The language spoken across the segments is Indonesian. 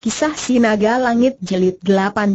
Kisah Sinaga Langit Jelit 18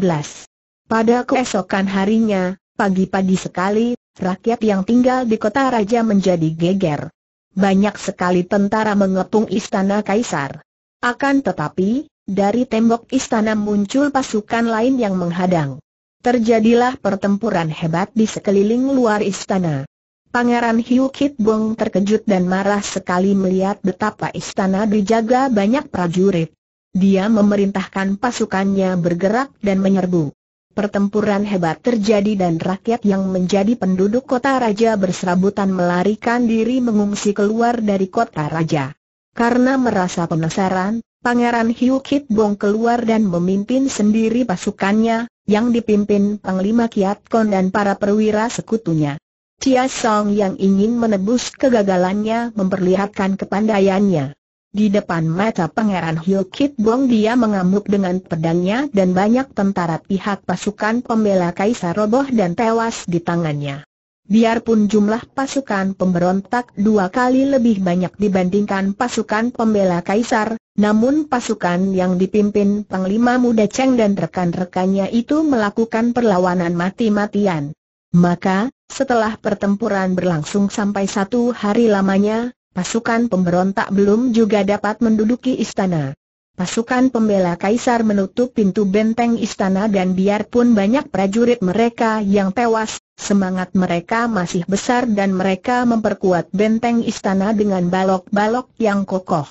Pada keesokan harinya, pagi-pagi sekali, rakyat yang tinggal di kota raja menjadi geger. Banyak sekali tentara mengepung istana kaisar. Akan tetapi, dari tembok istana muncul pasukan lain yang menghadang. Terjadilah pertempuran hebat di sekeliling luar istana. Pangeran Hiu Kit Bong terkejut dan marah sekali melihat betapa istana dijaga banyak prajurit dia memerintahkan pasukannya bergerak dan menyerbu. Pertempuran hebat terjadi dan rakyat yang menjadi penduduk kota raja berserabutan melarikan diri mengungsi keluar dari kota raja. Karena merasa penasaran, Pangeran Hiu Kit Bong keluar dan memimpin sendiri pasukannya, yang dipimpin Panglima Kiat Kon dan para perwira sekutunya. Chia Song yang ingin menebus kegagalannya memperlihatkan kepandaiannya. Di depan mata Pangeran Hiu Kit Bong dia mengamuk dengan pedangnya dan banyak tentara pihak pasukan pembela kaisar roboh dan tewas di tangannya. Biarpun jumlah pasukan pemberontak dua kali lebih banyak dibandingkan pasukan pembela kaisar, namun pasukan yang dipimpin Panglima Muda Cheng dan rekan-rekannya itu melakukan perlawanan mati-matian. Maka, setelah pertempuran berlangsung sampai satu hari lamanya, pasukan pemberontak belum juga dapat menduduki istana. Pasukan pembela kaisar menutup pintu benteng istana dan biarpun banyak prajurit mereka yang tewas, semangat mereka masih besar dan mereka memperkuat benteng istana dengan balok-balok yang kokoh.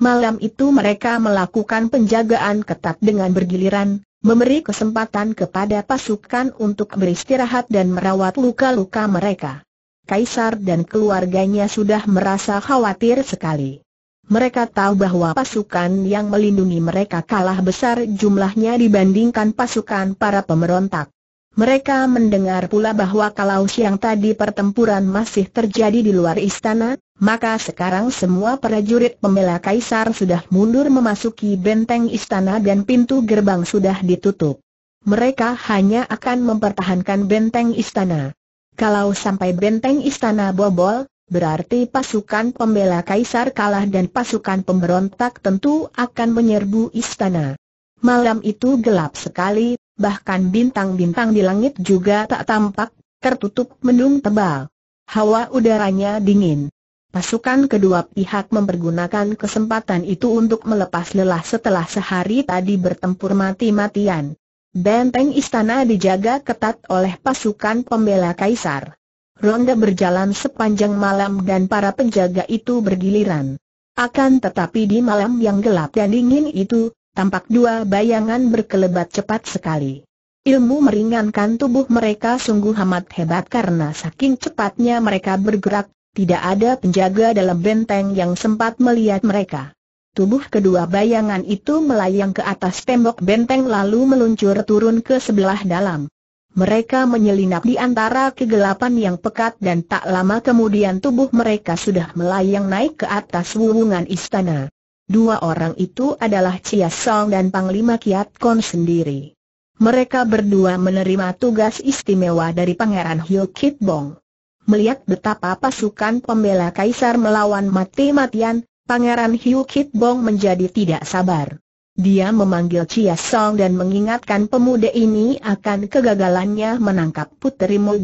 Malam itu mereka melakukan penjagaan ketat dengan bergiliran, memberi kesempatan kepada pasukan untuk beristirahat dan merawat luka-luka mereka. Kaisar dan keluarganya sudah merasa khawatir sekali. Mereka tahu bahwa pasukan yang melindungi mereka kalah besar jumlahnya dibandingkan pasukan para pemberontak. Mereka mendengar pula bahwa kalau siang tadi pertempuran masih terjadi di luar istana, maka sekarang semua prajurit pembela kaisar sudah mundur memasuki benteng istana dan pintu gerbang sudah ditutup. Mereka hanya akan mempertahankan benteng istana. Kalau sampai benteng istana bobol, berarti pasukan pembela kaisar kalah dan pasukan pemberontak tentu akan menyerbu istana. Malam itu gelap sekali, bahkan bintang-bintang di langit juga tak tampak, tertutup mendung tebal. Hawa udaranya dingin. Pasukan kedua pihak mempergunakan kesempatan itu untuk melepas lelah setelah sehari tadi bertempur mati-matian. Benteng istana dijaga ketat oleh pasukan pembela kaisar. Ronda berjalan sepanjang malam dan para penjaga itu bergiliran. Akan tetapi di malam yang gelap dan dingin itu, tampak dua bayangan berkelebat cepat sekali. Ilmu meringankan tubuh mereka sungguh amat hebat karena saking cepatnya mereka bergerak, tidak ada penjaga dalam benteng yang sempat melihat mereka. Tubuh kedua bayangan itu melayang ke atas tembok benteng lalu meluncur turun ke sebelah dalam. Mereka menyelinap di antara kegelapan yang pekat dan tak lama kemudian tubuh mereka sudah melayang naik ke atas wuwungan istana. Dua orang itu adalah Chia Song dan Panglima Kiat Kon sendiri. Mereka berdua menerima tugas istimewa dari Pangeran Hyo Kit Bong. Melihat betapa pasukan pembela kaisar melawan mati-matian, Pangeran Hiu Kit Bong menjadi tidak sabar. Dia memanggil Chia Song dan mengingatkan pemuda ini akan kegagalannya menangkap Putri Mo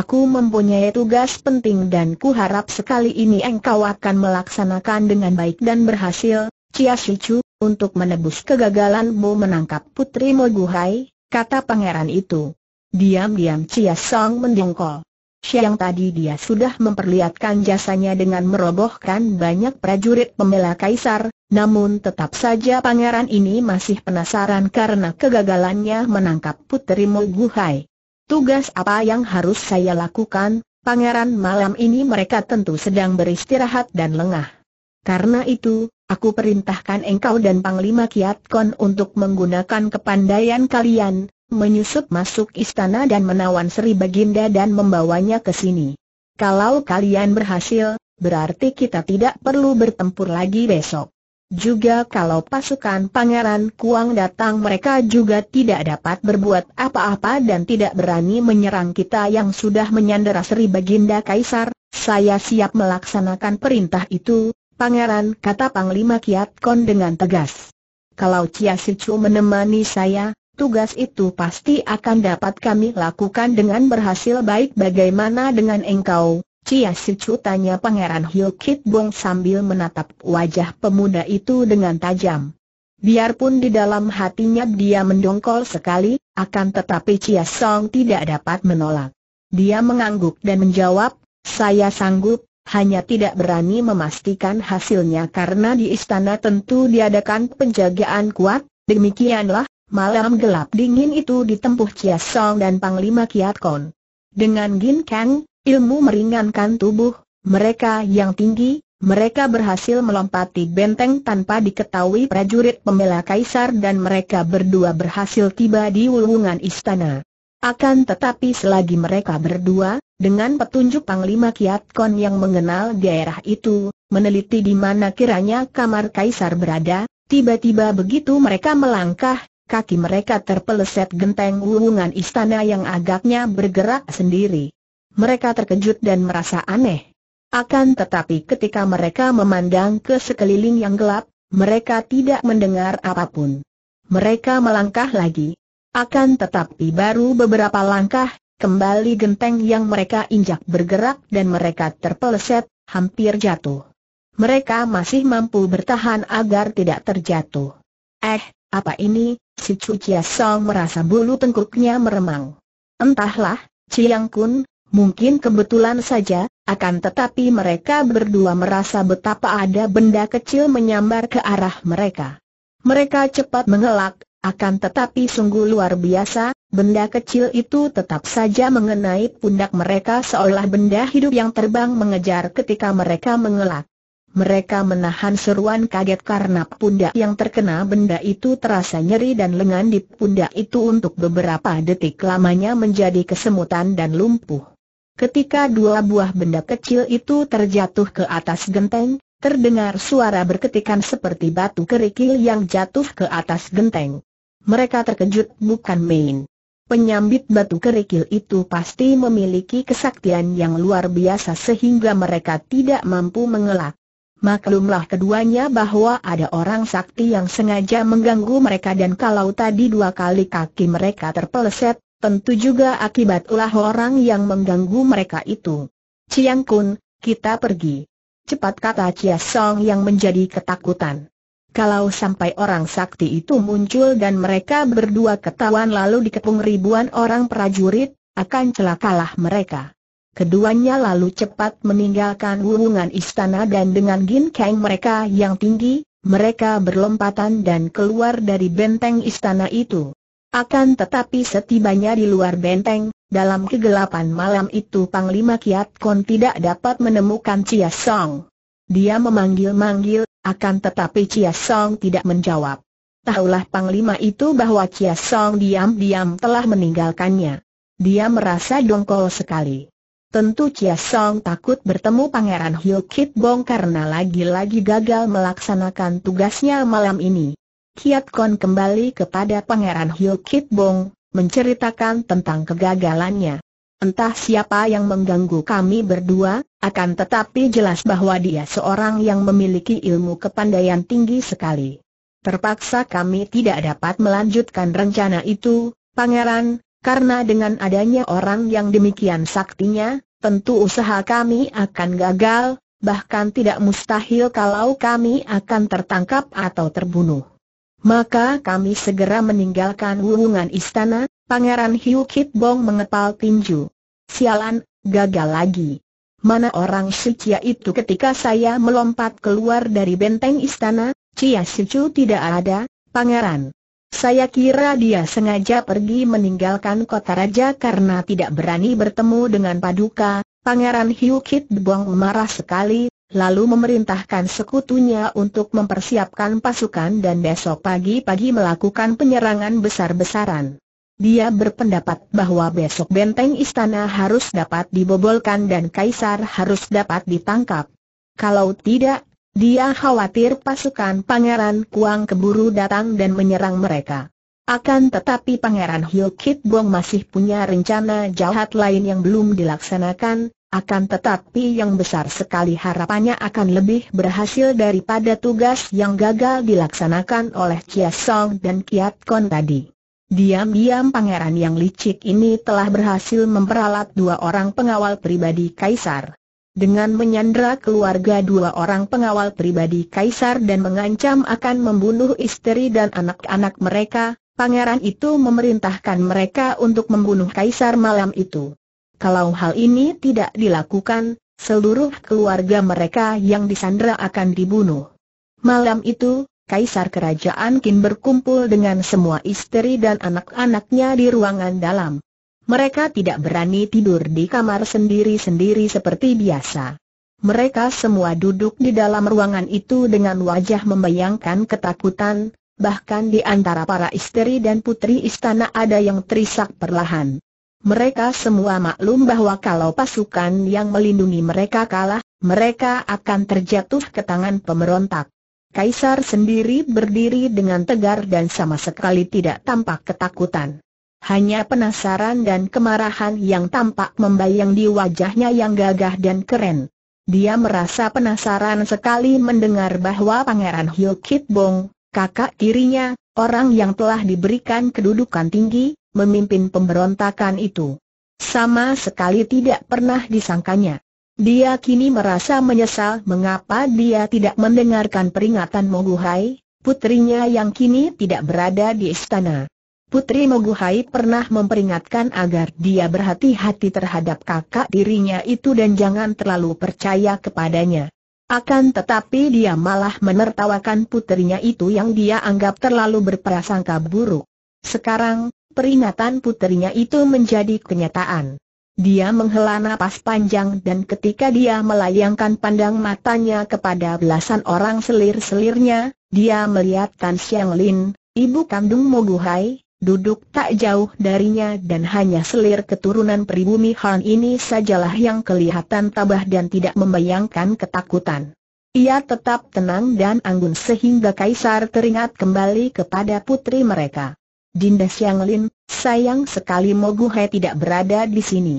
Aku mempunyai tugas penting dan ku harap sekali ini engkau akan melaksanakan dengan baik dan berhasil, Chia Shichu, untuk menebus kegagalanmu menangkap Putri Mo kata pangeran itu. Diam-diam Chia Song mendongkol. Siang tadi dia sudah memperlihatkan jasanya dengan merobohkan banyak prajurit pembela kaisar, namun tetap saja pangeran ini masih penasaran karena kegagalannya menangkap putri Moguhai. Tugas apa yang harus saya lakukan, pangeran malam ini mereka tentu sedang beristirahat dan lengah. Karena itu, aku perintahkan engkau dan Panglima Kiatkon untuk menggunakan kepandaian kalian, menyusup masuk istana dan menawan Sri Baginda dan membawanya ke sini. Kalau kalian berhasil, berarti kita tidak perlu bertempur lagi besok. Juga kalau pasukan Pangeran Kuang datang mereka juga tidak dapat berbuat apa-apa dan tidak berani menyerang kita yang sudah menyandera Sri Baginda Kaisar, saya siap melaksanakan perintah itu, Pangeran kata Panglima Kiat Kon dengan tegas. Kalau Chia Sichu menemani saya, tugas itu pasti akan dapat kami lakukan dengan berhasil baik bagaimana dengan engkau? Cia Sicu tanya Pangeran Hiu Kit Bong sambil menatap wajah pemuda itu dengan tajam. Biarpun di dalam hatinya dia mendongkol sekali, akan tetapi Cia Song tidak dapat menolak. Dia mengangguk dan menjawab, saya sanggup, hanya tidak berani memastikan hasilnya karena di istana tentu diadakan penjagaan kuat, demikianlah Malam gelap dingin itu ditempuh Chia Song dan Panglima Kiat Kon. Dengan Gin Kang, ilmu meringankan tubuh, mereka yang tinggi, mereka berhasil melompati benteng tanpa diketahui prajurit pembela kaisar dan mereka berdua berhasil tiba di wulungan istana. Akan tetapi selagi mereka berdua, dengan petunjuk Panglima Kiat Kon yang mengenal daerah itu, meneliti di mana kiranya kamar Kaisar berada, tiba-tiba begitu mereka melangkah, kaki mereka terpeleset genteng wuwungan istana yang agaknya bergerak sendiri. Mereka terkejut dan merasa aneh. Akan tetapi ketika mereka memandang ke sekeliling yang gelap, mereka tidak mendengar apapun. Mereka melangkah lagi. Akan tetapi baru beberapa langkah, kembali genteng yang mereka injak bergerak dan mereka terpeleset, hampir jatuh. Mereka masih mampu bertahan agar tidak terjatuh. Eh, apa ini? Si Chu Chia Song merasa bulu tengkuknya meremang. Entahlah, Chiang Kun, mungkin kebetulan saja, akan tetapi mereka berdua merasa betapa ada benda kecil menyambar ke arah mereka. Mereka cepat mengelak, akan tetapi sungguh luar biasa, benda kecil itu tetap saja mengenai pundak mereka seolah benda hidup yang terbang mengejar ketika mereka mengelak. Mereka menahan seruan kaget karena pundak yang terkena benda itu terasa nyeri dan lengan di pundak itu untuk beberapa detik lamanya menjadi kesemutan dan lumpuh. Ketika dua buah benda kecil itu terjatuh ke atas genteng, terdengar suara berketikan seperti batu kerikil yang jatuh ke atas genteng. Mereka terkejut bukan main. Penyambit batu kerikil itu pasti memiliki kesaktian yang luar biasa sehingga mereka tidak mampu mengelak. Maklumlah keduanya bahwa ada orang sakti yang sengaja mengganggu mereka dan kalau tadi dua kali kaki mereka terpeleset, tentu juga akibat ulah orang yang mengganggu mereka itu. Ciang Kun, kita pergi. Cepat kata Chia Song yang menjadi ketakutan. Kalau sampai orang sakti itu muncul dan mereka berdua ketahuan lalu dikepung ribuan orang prajurit, akan celakalah mereka. Keduanya lalu cepat meninggalkan hubungan istana dan dengan ginkeng mereka yang tinggi, mereka berlompatan dan keluar dari benteng istana itu. Akan tetapi setibanya di luar benteng, dalam kegelapan malam itu Panglima Kiat Kon tidak dapat menemukan Chia Song. Dia memanggil-manggil, akan tetapi Chia Song tidak menjawab. Tahulah Panglima itu bahwa Chia Song diam-diam telah meninggalkannya. Dia merasa dongkol sekali. Tentu Chia Song takut bertemu Pangeran Hiu Kit Bong karena lagi-lagi gagal melaksanakan tugasnya malam ini. Kiat Kon kembali kepada Pangeran Hiu Kit Bong, menceritakan tentang kegagalannya. Entah siapa yang mengganggu kami berdua, akan tetapi jelas bahwa dia seorang yang memiliki ilmu kepandaian tinggi sekali. Terpaksa kami tidak dapat melanjutkan rencana itu, Pangeran, karena dengan adanya orang yang demikian saktinya, tentu usaha kami akan gagal, bahkan tidak mustahil kalau kami akan tertangkap atau terbunuh. Maka kami segera meninggalkan wuhungan istana, Pangeran Hiu Kit Bong mengepal tinju. Sialan, gagal lagi. Mana orang si Cia itu ketika saya melompat keluar dari benteng istana, Cia Sucu tidak ada, pangeran. Saya kira dia sengaja pergi meninggalkan kota raja karena tidak berani bertemu dengan paduka. Pangeran Hiu Buang marah sekali, lalu memerintahkan sekutunya untuk mempersiapkan pasukan dan besok pagi-pagi melakukan penyerangan besar-besaran. Dia berpendapat bahwa besok benteng istana harus dapat dibobolkan dan kaisar harus dapat ditangkap. Kalau tidak, dia khawatir pasukan Pangeran Kuang keburu datang dan menyerang mereka. Akan tetapi Pangeran Hyukit Kit Bong masih punya rencana jahat lain yang belum dilaksanakan, akan tetapi yang besar sekali harapannya akan lebih berhasil daripada tugas yang gagal dilaksanakan oleh Kia Song dan Kiat Kon tadi. Diam-diam pangeran yang licik ini telah berhasil memperalat dua orang pengawal pribadi Kaisar dengan menyandra keluarga dua orang pengawal pribadi kaisar dan mengancam akan membunuh istri dan anak-anak mereka, pangeran itu memerintahkan mereka untuk membunuh kaisar malam itu. Kalau hal ini tidak dilakukan, seluruh keluarga mereka yang disandra akan dibunuh. Malam itu, kaisar kerajaan Qin berkumpul dengan semua istri dan anak-anaknya di ruangan dalam. Mereka tidak berani tidur di kamar sendiri-sendiri seperti biasa. Mereka semua duduk di dalam ruangan itu dengan wajah membayangkan ketakutan, bahkan di antara para istri dan putri istana ada yang terisak perlahan. Mereka semua maklum bahwa kalau pasukan yang melindungi mereka kalah, mereka akan terjatuh ke tangan pemberontak. Kaisar sendiri berdiri dengan tegar dan sama sekali tidak tampak ketakutan hanya penasaran dan kemarahan yang tampak membayang di wajahnya yang gagah dan keren. Dia merasa penasaran sekali mendengar bahwa Pangeran Hyo Bong, kakak kirinya, orang yang telah diberikan kedudukan tinggi, memimpin pemberontakan itu. Sama sekali tidak pernah disangkanya. Dia kini merasa menyesal mengapa dia tidak mendengarkan peringatan Moguhai, putrinya yang kini tidak berada di istana. Putri Moguhai pernah memperingatkan agar dia berhati-hati terhadap kakak dirinya itu dan jangan terlalu percaya kepadanya. Akan tetapi dia malah menertawakan putrinya itu yang dia anggap terlalu berprasangka buruk. Sekarang, peringatan putrinya itu menjadi kenyataan. Dia menghela napas panjang dan ketika dia melayangkan pandang matanya kepada belasan orang selir-selirnya, dia melihat Tan Xiang Lin, ibu kandung Moguhai, duduk tak jauh darinya dan hanya selir keturunan pribumi Han ini sajalah yang kelihatan tabah dan tidak membayangkan ketakutan. Ia tetap tenang dan anggun sehingga Kaisar teringat kembali kepada putri mereka. Dinda xianglin, sayang sekali Moguhe tidak berada di sini.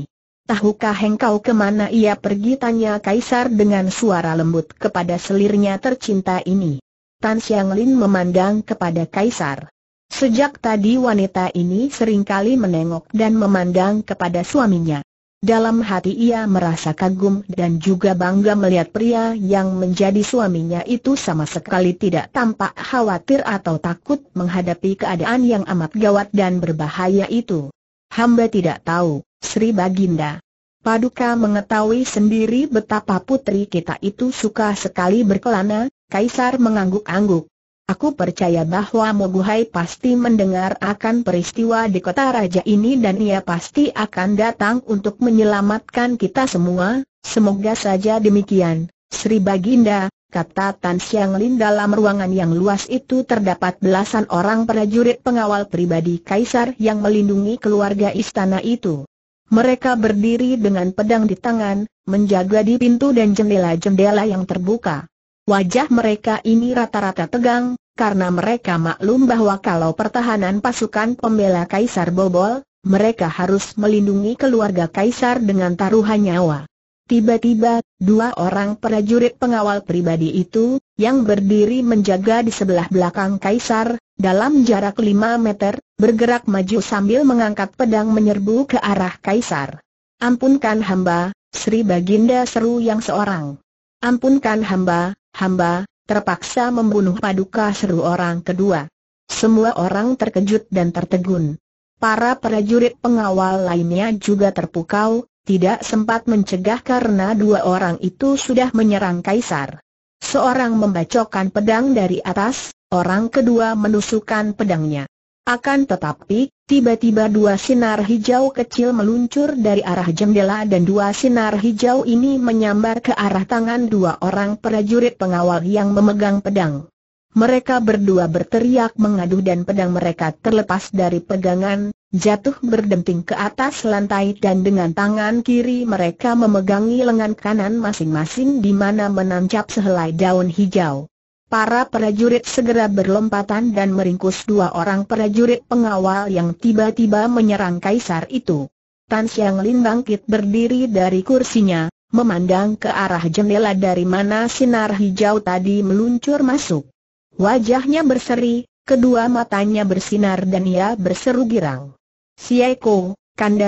Tahukah engkau kemana ia pergi tanya Kaisar dengan suara lembut kepada selirnya tercinta ini. Tan xianglin memandang kepada Kaisar. Sejak tadi wanita ini seringkali menengok dan memandang kepada suaminya. Dalam hati ia merasa kagum dan juga bangga melihat pria yang menjadi suaminya itu sama sekali tidak tampak khawatir atau takut menghadapi keadaan yang amat gawat dan berbahaya itu. Hamba tidak tahu, Sri Baginda. Paduka mengetahui sendiri betapa putri kita itu suka sekali berkelana, Kaisar mengangguk-angguk. Aku percaya bahwa Moguhai pasti mendengar akan peristiwa di kota raja ini dan ia pasti akan datang untuk menyelamatkan kita semua, semoga saja demikian. Sri Baginda, kata Tan Siang Lin dalam ruangan yang luas itu terdapat belasan orang prajurit pengawal pribadi Kaisar yang melindungi keluarga istana itu. Mereka berdiri dengan pedang di tangan, menjaga di pintu dan jendela-jendela yang terbuka. Wajah mereka ini rata-rata tegang, karena mereka maklum bahwa kalau pertahanan pasukan pembela Kaisar bobol, mereka harus melindungi keluarga Kaisar dengan taruhan nyawa. Tiba-tiba, dua orang prajurit pengawal pribadi itu, yang berdiri menjaga di sebelah belakang Kaisar, dalam jarak lima meter, bergerak maju sambil mengangkat pedang menyerbu ke arah Kaisar. Ampunkan hamba, Sri Baginda seru yang seorang. Ampunkan hamba, hamba, terpaksa membunuh paduka seru orang kedua. Semua orang terkejut dan tertegun. Para prajurit pengawal lainnya juga terpukau, tidak sempat mencegah karena dua orang itu sudah menyerang Kaisar. Seorang membacokkan pedang dari atas, orang kedua menusukkan pedangnya. Akan tetapi, Tiba-tiba dua sinar hijau kecil meluncur dari arah jendela dan dua sinar hijau ini menyambar ke arah tangan dua orang prajurit pengawal yang memegang pedang. Mereka berdua berteriak mengadu dan pedang mereka terlepas dari pegangan, jatuh berdenting ke atas lantai dan dengan tangan kiri mereka memegangi lengan kanan masing-masing di mana menancap sehelai daun hijau. Para prajurit segera berlompatan dan meringkus dua orang prajurit pengawal yang tiba-tiba menyerang kaisar itu. Tan Xiang Lin bangkit berdiri dari kursinya, memandang ke arah jendela dari mana sinar hijau tadi meluncur masuk. Wajahnya berseri, kedua matanya bersinar dan ia berseru girang. Sieko,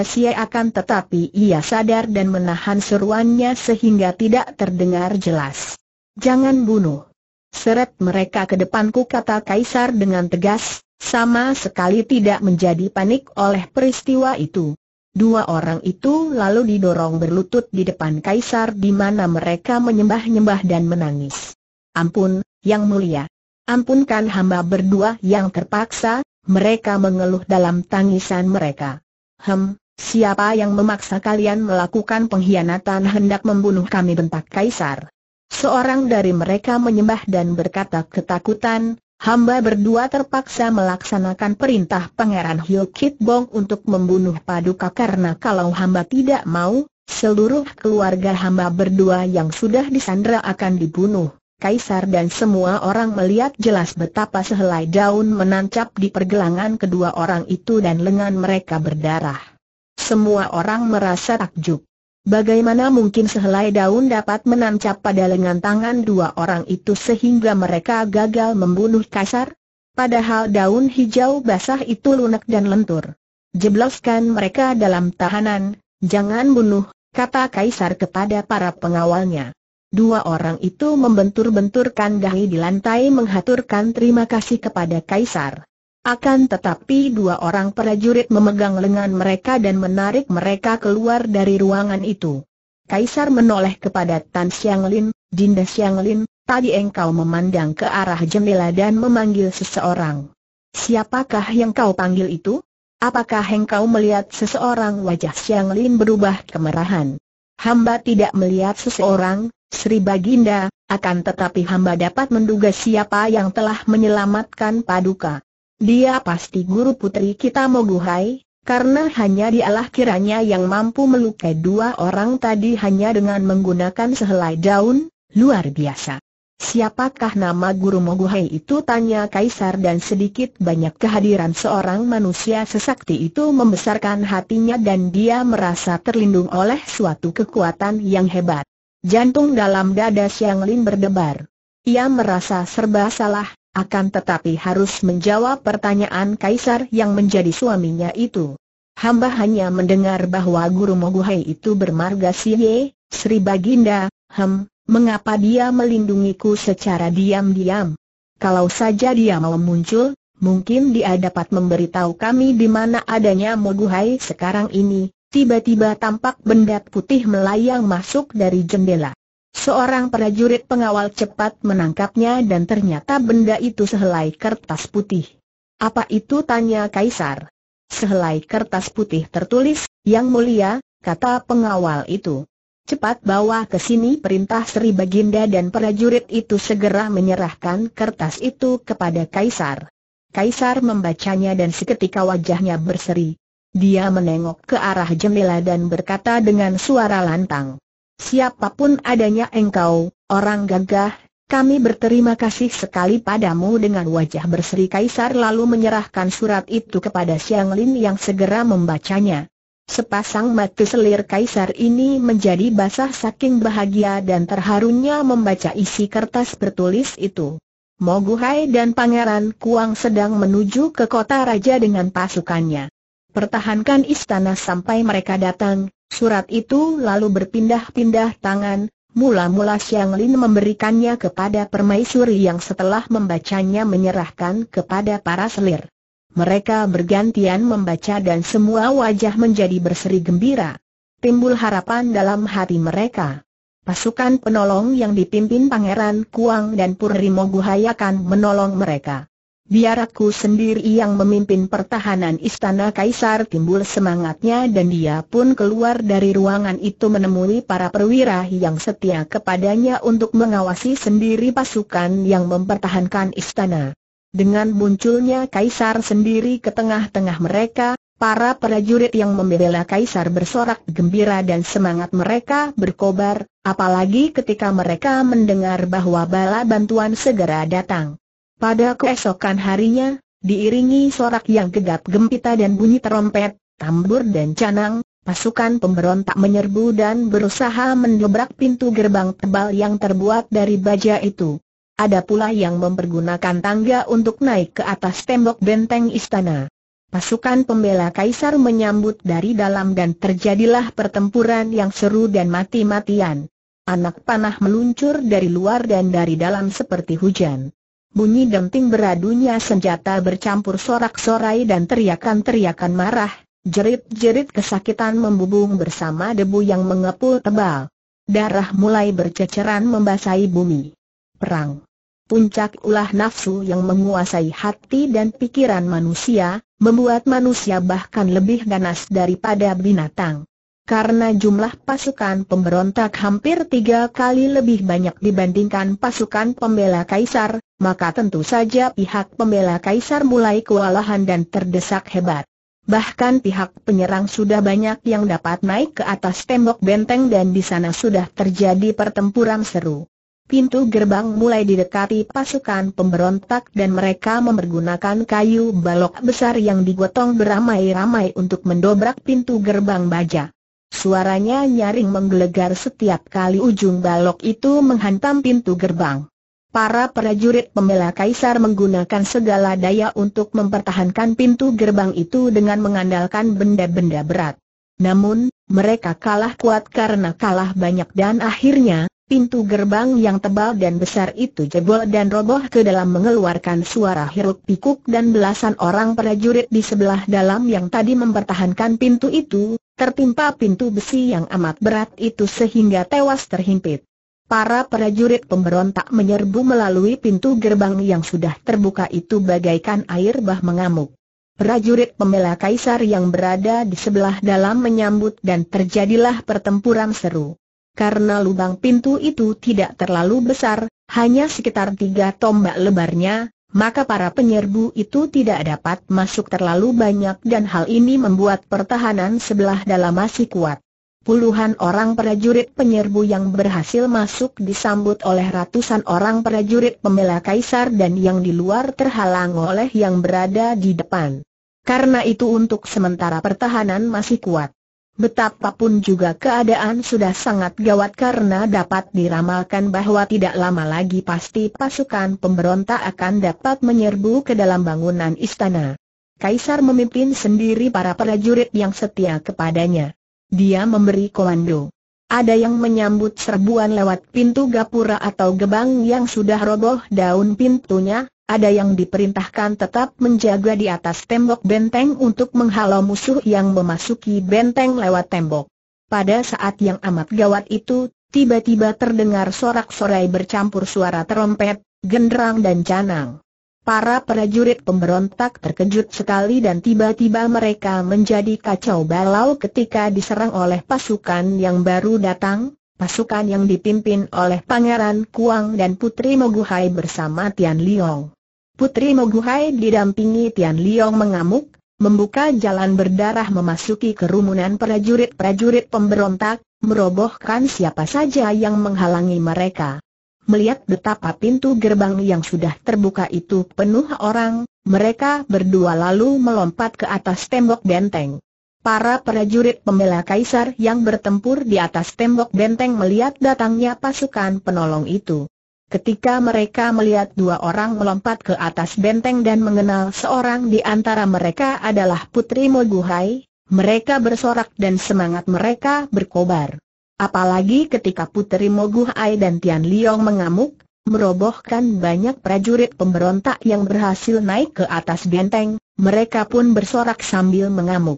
Sie akan tetapi ia sadar dan menahan seruannya sehingga tidak terdengar jelas. Jangan bunuh. Seret mereka ke depanku kata Kaisar dengan tegas, sama sekali tidak menjadi panik oleh peristiwa itu. Dua orang itu lalu didorong berlutut di depan Kaisar di mana mereka menyembah-nyembah dan menangis. Ampun, Yang Mulia. Ampunkan hamba berdua yang terpaksa, mereka mengeluh dalam tangisan mereka. Hem, siapa yang memaksa kalian melakukan pengkhianatan hendak membunuh kami bentak Kaisar? Seorang dari mereka menyembah dan berkata ketakutan, hamba berdua terpaksa melaksanakan perintah Pangeran Hyo Bong untuk membunuh Paduka karena kalau hamba tidak mau, seluruh keluarga hamba berdua yang sudah disandra akan dibunuh. Kaisar dan semua orang melihat jelas betapa sehelai daun menancap di pergelangan kedua orang itu dan lengan mereka berdarah. Semua orang merasa takjub. Bagaimana mungkin sehelai daun dapat menancap pada lengan tangan dua orang itu sehingga mereka gagal membunuh kasar? Padahal daun hijau basah itu lunak dan lentur. Jebloskan mereka dalam tahanan, jangan bunuh, kata Kaisar kepada para pengawalnya. Dua orang itu membentur-benturkan dahi di lantai menghaturkan terima kasih kepada Kaisar. Akan tetapi dua orang prajurit memegang lengan mereka dan menarik mereka keluar dari ruangan itu. Kaisar menoleh kepada Tan Xianglin, Dinda Xianglin. tadi engkau memandang ke arah jendela dan memanggil seseorang. Siapakah yang kau panggil itu? Apakah engkau melihat seseorang wajah Xianglin berubah kemerahan? Hamba tidak melihat seseorang, Sri Baginda, akan tetapi hamba dapat menduga siapa yang telah menyelamatkan Paduka. Dia pasti guru putri kita Moguhai, karena hanya dialah kiranya yang mampu melukai dua orang tadi hanya dengan menggunakan sehelai daun, luar biasa. Siapakah nama guru Moguhai itu tanya Kaisar dan sedikit banyak kehadiran seorang manusia sesakti itu membesarkan hatinya dan dia merasa terlindung oleh suatu kekuatan yang hebat. Jantung dalam dada Xiang Lin berdebar. Ia merasa serba salah, akan tetapi harus menjawab pertanyaan kaisar yang menjadi suaminya itu. Hamba hanya mendengar bahwa guru Moguhai itu bermarga Siye, Sri Baginda, hem, mengapa dia melindungiku secara diam-diam? Kalau saja dia mau muncul, mungkin dia dapat memberitahu kami di mana adanya Moguhai sekarang ini, Tiba-tiba tampak benda putih melayang masuk dari jendela. Seorang prajurit pengawal cepat menangkapnya dan ternyata benda itu sehelai kertas putih. Apa itu tanya Kaisar? Sehelai kertas putih tertulis, Yang Mulia, kata pengawal itu. Cepat bawa ke sini perintah Sri Baginda dan prajurit itu segera menyerahkan kertas itu kepada Kaisar. Kaisar membacanya dan seketika wajahnya berseri. Dia menengok ke arah jendela dan berkata dengan suara lantang. Siapapun adanya engkau, orang gagah, kami berterima kasih sekali padamu dengan wajah berseri kaisar lalu menyerahkan surat itu kepada Siang Lin yang segera membacanya. Sepasang mata selir kaisar ini menjadi basah saking bahagia dan terharunya membaca isi kertas bertulis itu. Moguhai dan Pangeran Kuang sedang menuju ke kota raja dengan pasukannya. Pertahankan istana sampai mereka datang, Surat itu lalu berpindah-pindah tangan, mula-mula Siang Lin memberikannya kepada permaisuri yang setelah membacanya menyerahkan kepada para selir. Mereka bergantian membaca dan semua wajah menjadi berseri gembira. Timbul harapan dalam hati mereka. Pasukan penolong yang dipimpin Pangeran Kuang dan Purri Moguhayakan menolong mereka. Biar aku sendiri yang memimpin pertahanan istana kaisar timbul semangatnya dan dia pun keluar dari ruangan itu menemui para perwira yang setia kepadanya untuk mengawasi sendiri pasukan yang mempertahankan istana. Dengan munculnya kaisar sendiri ke tengah-tengah mereka, Para prajurit yang membela kaisar bersorak gembira dan semangat mereka berkobar, apalagi ketika mereka mendengar bahwa bala bantuan segera datang. Pada keesokan harinya, diiringi sorak yang gegap gempita dan bunyi terompet, tambur dan canang, pasukan pemberontak menyerbu dan berusaha mendobrak pintu gerbang tebal yang terbuat dari baja itu. Ada pula yang mempergunakan tangga untuk naik ke atas tembok benteng istana. Pasukan pembela kaisar menyambut dari dalam dan terjadilah pertempuran yang seru dan mati-matian. Anak panah meluncur dari luar dan dari dalam seperti hujan. Bunyi denting beradunya senjata bercampur sorak-sorai dan teriakan-teriakan marah, jerit-jerit kesakitan membubung bersama debu yang mengepul tebal. Darah mulai berceceran membasahi bumi. Perang. Puncak ulah nafsu yang menguasai hati dan pikiran manusia, membuat manusia bahkan lebih ganas daripada binatang karena jumlah pasukan pemberontak hampir tiga kali lebih banyak dibandingkan pasukan pembela kaisar, maka tentu saja pihak pembela kaisar mulai kewalahan dan terdesak hebat. Bahkan pihak penyerang sudah banyak yang dapat naik ke atas tembok benteng dan di sana sudah terjadi pertempuran seru. Pintu gerbang mulai didekati pasukan pemberontak dan mereka mempergunakan kayu balok besar yang digotong beramai-ramai untuk mendobrak pintu gerbang baja. Suaranya nyaring menggelegar setiap kali ujung balok itu menghantam pintu gerbang. Para prajurit pembela kaisar menggunakan segala daya untuk mempertahankan pintu gerbang itu dengan mengandalkan benda-benda berat. Namun, mereka kalah kuat karena kalah banyak dan akhirnya, Pintu gerbang yang tebal dan besar itu jebol dan roboh ke dalam mengeluarkan suara hiruk pikuk dan belasan orang prajurit di sebelah dalam yang tadi mempertahankan pintu itu, tertimpa pintu besi yang amat berat itu sehingga tewas terhimpit. Para prajurit pemberontak menyerbu melalui pintu gerbang yang sudah terbuka itu bagaikan air bah mengamuk. Prajurit pembela kaisar yang berada di sebelah dalam menyambut dan terjadilah pertempuran seru karena lubang pintu itu tidak terlalu besar, hanya sekitar tiga tombak lebarnya, maka para penyerbu itu tidak dapat masuk terlalu banyak dan hal ini membuat pertahanan sebelah dalam masih kuat. Puluhan orang prajurit penyerbu yang berhasil masuk disambut oleh ratusan orang prajurit pembela kaisar dan yang di luar terhalang oleh yang berada di depan. Karena itu untuk sementara pertahanan masih kuat. Betapapun juga keadaan sudah sangat gawat karena dapat diramalkan bahwa tidak lama lagi pasti pasukan pemberontak akan dapat menyerbu ke dalam bangunan istana. Kaisar memimpin sendiri para prajurit yang setia kepadanya. Dia memberi komando. Ada yang menyambut serbuan lewat pintu gapura atau gebang yang sudah roboh daun pintunya, ada yang diperintahkan tetap menjaga di atas tembok benteng untuk menghalau musuh yang memasuki benteng lewat tembok. Pada saat yang amat gawat itu, tiba-tiba terdengar sorak-sorai bercampur suara terompet, genderang dan canang. Para prajurit pemberontak terkejut sekali dan tiba-tiba mereka menjadi kacau balau ketika diserang oleh pasukan yang baru datang, pasukan yang dipimpin oleh Pangeran Kuang dan Putri Moguhai bersama Tian Liong. Putri Moguhai didampingi Tian Liong mengamuk, membuka jalan berdarah memasuki kerumunan prajurit-prajurit pemberontak, merobohkan siapa saja yang menghalangi mereka. Melihat betapa pintu gerbang yang sudah terbuka itu penuh orang, mereka berdua lalu melompat ke atas tembok benteng. Para prajurit pembela kaisar yang bertempur di atas tembok benteng melihat datangnya pasukan penolong itu. Ketika mereka melihat dua orang melompat ke atas benteng dan mengenal seorang di antara mereka adalah Putri Moguhai, mereka bersorak dan semangat mereka berkobar. Apalagi ketika Putri Moguhai dan Tian Liong mengamuk, merobohkan banyak prajurit pemberontak yang berhasil naik ke atas benteng, mereka pun bersorak sambil mengamuk.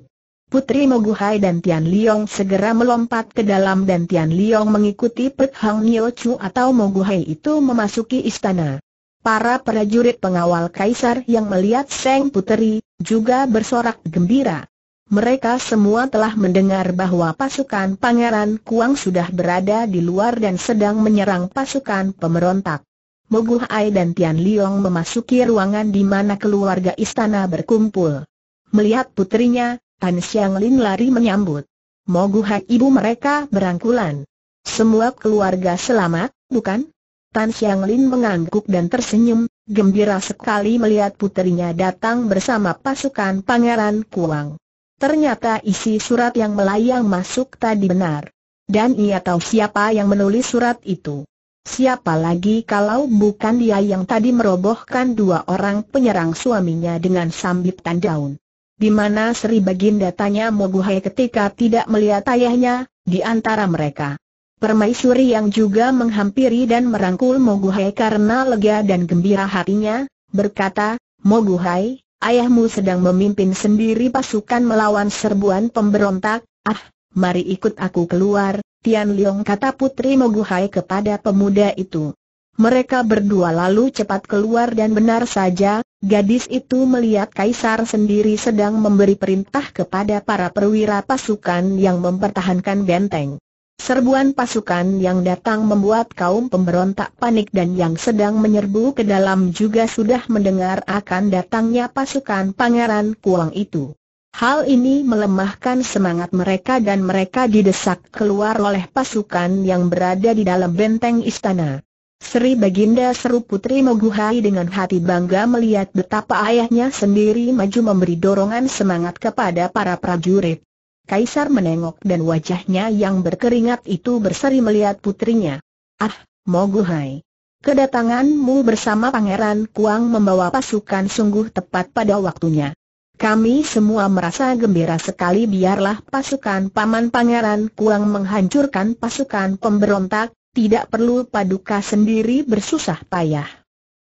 Putri Moguhai dan Tian Liong segera melompat ke dalam dan Tian Liong mengikuti Pek Hang Nyo Chu atau Moguhai itu memasuki istana. Para prajurit pengawal kaisar yang melihat Seng Putri, juga bersorak gembira. Mereka semua telah mendengar bahwa pasukan Pangeran Kuang sudah berada di luar dan sedang menyerang pasukan pemberontak. Moguhai dan Tian Liong memasuki ruangan di mana keluarga istana berkumpul. Melihat putrinya, Tan Xiang Lin lari menyambut. Mogu Hak ibu mereka berangkulan. Semua keluarga selamat, bukan? Tan Xiang Lin mengangguk dan tersenyum, gembira sekali melihat puterinya datang bersama pasukan Pangeran Kuang. Ternyata isi surat yang melayang masuk tadi benar. Dan ia tahu siapa yang menulis surat itu. Siapa lagi kalau bukan dia yang tadi merobohkan dua orang penyerang suaminya dengan sambitan daun. Di mana Sri Baginda tanya Moguhai ketika tidak melihat ayahnya, di antara mereka. Permaisuri yang juga menghampiri dan merangkul Moguhai karena lega dan gembira hatinya, berkata, Moguhai, ayahmu sedang memimpin sendiri pasukan melawan serbuan pemberontak, ah, mari ikut aku keluar, Tian Leong kata Putri Moguhai kepada pemuda itu. Mereka berdua lalu cepat keluar dan benar saja, Gadis itu melihat Kaisar sendiri sedang memberi perintah kepada para perwira pasukan yang mempertahankan benteng. Serbuan pasukan yang datang membuat kaum pemberontak panik dan yang sedang menyerbu ke dalam juga sudah mendengar akan datangnya pasukan Pangeran Kuang itu. Hal ini melemahkan semangat mereka dan mereka didesak keluar oleh pasukan yang berada di dalam benteng istana. Sri Baginda seru Putri Moguhai dengan hati bangga melihat betapa ayahnya sendiri maju memberi dorongan semangat kepada para prajurit. Kaisar menengok dan wajahnya yang berkeringat itu berseri melihat putrinya. Ah, Moguhai. Kedatanganmu bersama Pangeran Kuang membawa pasukan sungguh tepat pada waktunya. Kami semua merasa gembira sekali biarlah pasukan Paman Pangeran Kuang menghancurkan pasukan pemberontak, tidak perlu Paduka sendiri bersusah payah.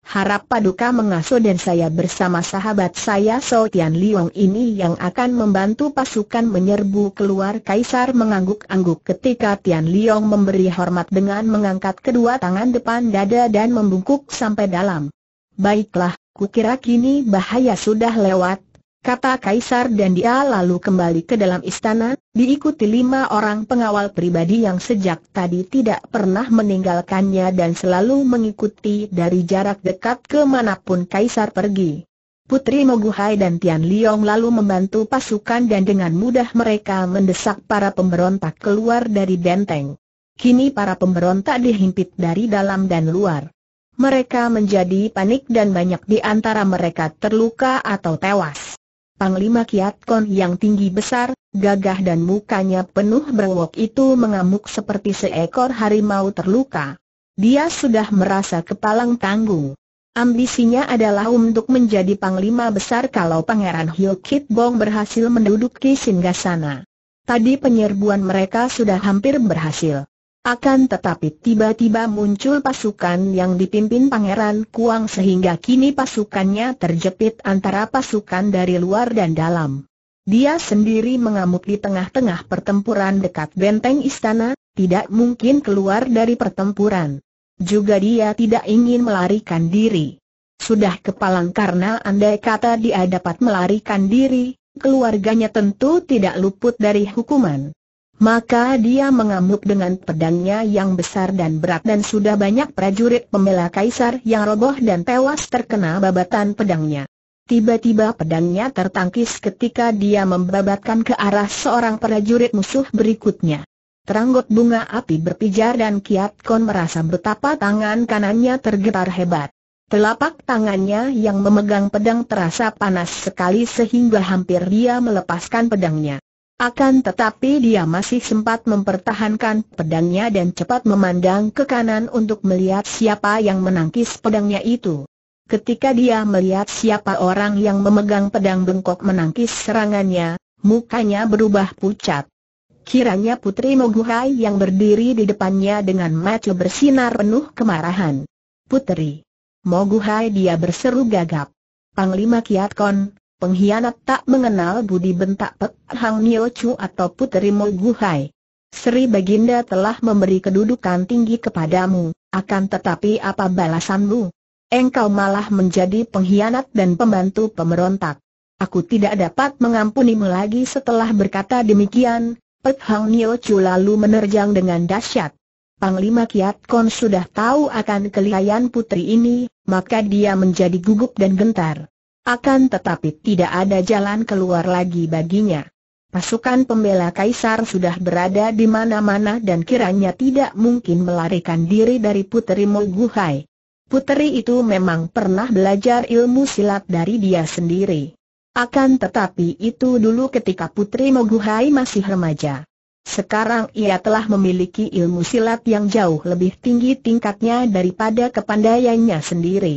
Harap Paduka mengasuh dan saya bersama sahabat saya So Tian Liong ini yang akan membantu pasukan menyerbu keluar Kaisar mengangguk-angguk ketika Tian Liong memberi hormat dengan mengangkat kedua tangan depan dada dan membungkuk sampai dalam. Baiklah, kukira kini bahaya sudah lewat, kata Kaisar dan dia lalu kembali ke dalam istana, diikuti lima orang pengawal pribadi yang sejak tadi tidak pernah meninggalkannya dan selalu mengikuti dari jarak dekat kemanapun Kaisar pergi. Putri Moguhai dan Tian Liong lalu membantu pasukan dan dengan mudah mereka mendesak para pemberontak keluar dari benteng. Kini para pemberontak dihimpit dari dalam dan luar. Mereka menjadi panik dan banyak di antara mereka terluka atau tewas. Panglima Kiat Kon yang tinggi besar, gagah dan mukanya penuh berwok itu mengamuk seperti seekor harimau terluka. Dia sudah merasa kepalang tanggung. Ambisinya adalah untuk menjadi panglima besar kalau Pangeran Hyo Kit Bong berhasil menduduki singgasana. Tadi penyerbuan mereka sudah hampir berhasil. Akan tetapi tiba-tiba muncul pasukan yang dipimpin Pangeran Kuang sehingga kini pasukannya terjepit antara pasukan dari luar dan dalam. Dia sendiri mengamuk di tengah-tengah pertempuran dekat benteng istana, tidak mungkin keluar dari pertempuran. Juga dia tidak ingin melarikan diri. Sudah kepalang karena andai kata dia dapat melarikan diri, keluarganya tentu tidak luput dari hukuman. Maka dia mengamuk dengan pedangnya yang besar dan berat dan sudah banyak prajurit pembela kaisar yang roboh dan tewas terkena babatan pedangnya. Tiba-tiba pedangnya tertangkis ketika dia membabatkan ke arah seorang prajurit musuh berikutnya. Teranggut bunga api berpijar dan Kiat Kon merasa betapa tangan kanannya tergetar hebat. Telapak tangannya yang memegang pedang terasa panas sekali sehingga hampir dia melepaskan pedangnya. Akan tetapi dia masih sempat mempertahankan pedangnya dan cepat memandang ke kanan untuk melihat siapa yang menangkis pedangnya itu. Ketika dia melihat siapa orang yang memegang pedang bengkok menangkis serangannya, mukanya berubah pucat. Kiranya Putri Moguhai yang berdiri di depannya dengan mata bersinar penuh kemarahan. Putri Moguhai dia berseru gagap. Panglima Kiatkon, pengkhianat tak mengenal budi bentak Pek Hang Nio Chu atau Puteri Mo Hai. Sri Baginda telah memberi kedudukan tinggi kepadamu, akan tetapi apa balasanmu? Engkau malah menjadi pengkhianat dan pembantu pemberontak. Aku tidak dapat mengampunimu lagi setelah berkata demikian, Pek Hang Nio Chu lalu menerjang dengan dahsyat. Panglima Kiat Kon sudah tahu akan kelihayan putri ini, maka dia menjadi gugup dan gentar. Akan tetapi tidak ada jalan keluar lagi baginya. Pasukan pembela kaisar sudah berada di mana-mana dan kiranya tidak mungkin melarikan diri dari Puteri Moguhai. Puteri itu memang pernah belajar ilmu silat dari dia sendiri. Akan tetapi itu dulu ketika Putri Moguhai masih remaja. Sekarang ia telah memiliki ilmu silat yang jauh lebih tinggi tingkatnya daripada kepandaiannya sendiri.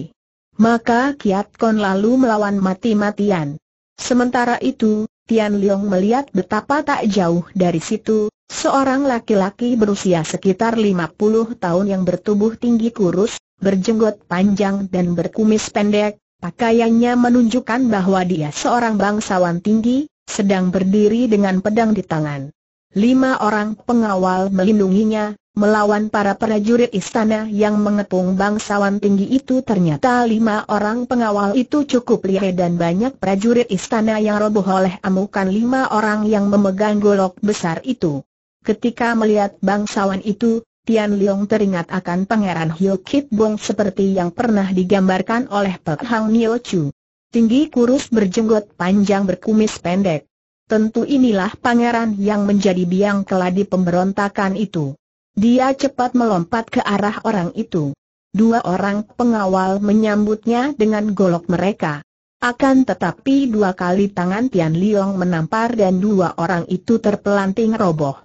Maka Kiat Kon lalu melawan mati-matian. Sementara itu, Tian Liang melihat betapa tak jauh dari situ, seorang laki-laki berusia sekitar lima puluh tahun yang bertubuh tinggi kurus, berjenggot panjang dan berkumis pendek, pakaiannya menunjukkan bahwa dia seorang bangsawan tinggi, sedang berdiri dengan pedang di tangan. Lima orang pengawal melindunginya, melawan para prajurit istana yang mengepung bangsawan tinggi itu ternyata lima orang pengawal itu cukup lihai dan banyak prajurit istana yang roboh oleh amukan lima orang yang memegang golok besar itu. Ketika melihat bangsawan itu, Tian Leong teringat akan pangeran Hyo Kit Bong seperti yang pernah digambarkan oleh Pek Hang Nio Chu. Tinggi kurus berjenggot panjang berkumis pendek. Tentu inilah pangeran yang menjadi biang keladi pemberontakan itu. Dia cepat melompat ke arah orang itu. Dua orang pengawal menyambutnya dengan golok mereka. Akan tetapi dua kali tangan Tian Liong menampar dan dua orang itu terpelanting roboh.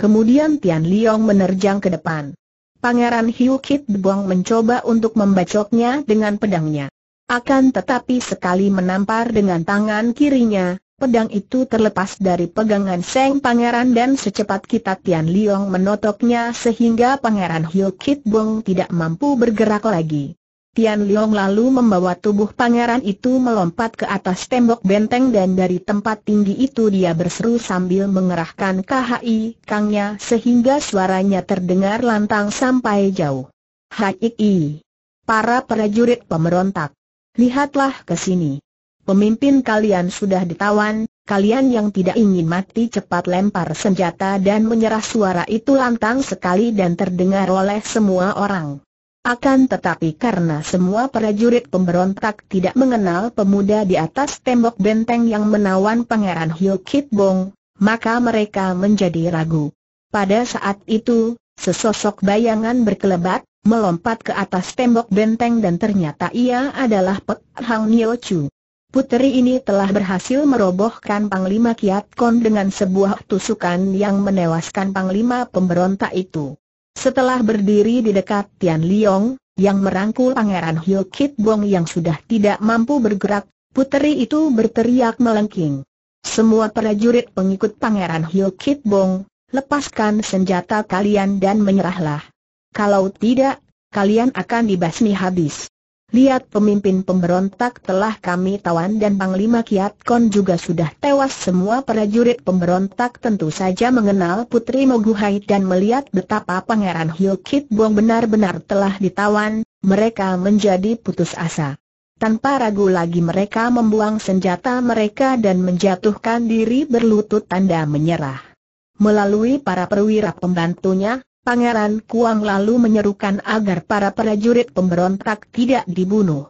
Kemudian Tian Liong menerjang ke depan. Pangeran Hiu Kit buang mencoba untuk membacoknya dengan pedangnya. Akan tetapi sekali menampar dengan tangan kirinya, Pedang itu terlepas dari pegangan Seng Pangeran dan secepat kita Tian Liong menotoknya sehingga Pangeran Hyo Kit Bong tidak mampu bergerak lagi. Tian Liong lalu membawa tubuh pangeran itu melompat ke atas tembok benteng dan dari tempat tinggi itu dia berseru sambil mengerahkan KHI Kangnya sehingga suaranya terdengar lantang sampai jauh. HII! Para prajurit pemberontak! Lihatlah ke sini. Pemimpin kalian sudah ditawan, kalian yang tidak ingin mati cepat lempar senjata dan menyerah suara itu lantang sekali dan terdengar oleh semua orang. Akan tetapi karena semua prajurit pemberontak tidak mengenal pemuda di atas tembok benteng yang menawan Pangeran Hiu Kit Bong, maka mereka menjadi ragu. Pada saat itu, sesosok bayangan berkelebat, melompat ke atas tembok benteng dan ternyata ia adalah Pek Hang Nyo Chu. Puteri ini telah berhasil merobohkan Panglima Kiat Kon dengan sebuah tusukan yang menewaskan Panglima pemberontak itu. Setelah berdiri di dekat Tian Liong, yang merangkul Pangeran Hyo Kit Bong yang sudah tidak mampu bergerak, puteri itu berteriak melengking. Semua prajurit pengikut Pangeran Hyo Kit Bong, lepaskan senjata kalian dan menyerahlah. Kalau tidak, kalian akan dibasmi habis. Lihat pemimpin pemberontak telah kami tawan dan Panglima Kiat Kon juga sudah tewas semua prajurit pemberontak tentu saja mengenal Putri Moguhai dan melihat betapa Pangeran Hiu Kit Buang benar-benar telah ditawan, mereka menjadi putus asa. Tanpa ragu lagi mereka membuang senjata mereka dan menjatuhkan diri berlutut tanda menyerah. Melalui para perwira pembantunya, Pangeran Kuang lalu menyerukan agar para prajurit pemberontak tidak dibunuh.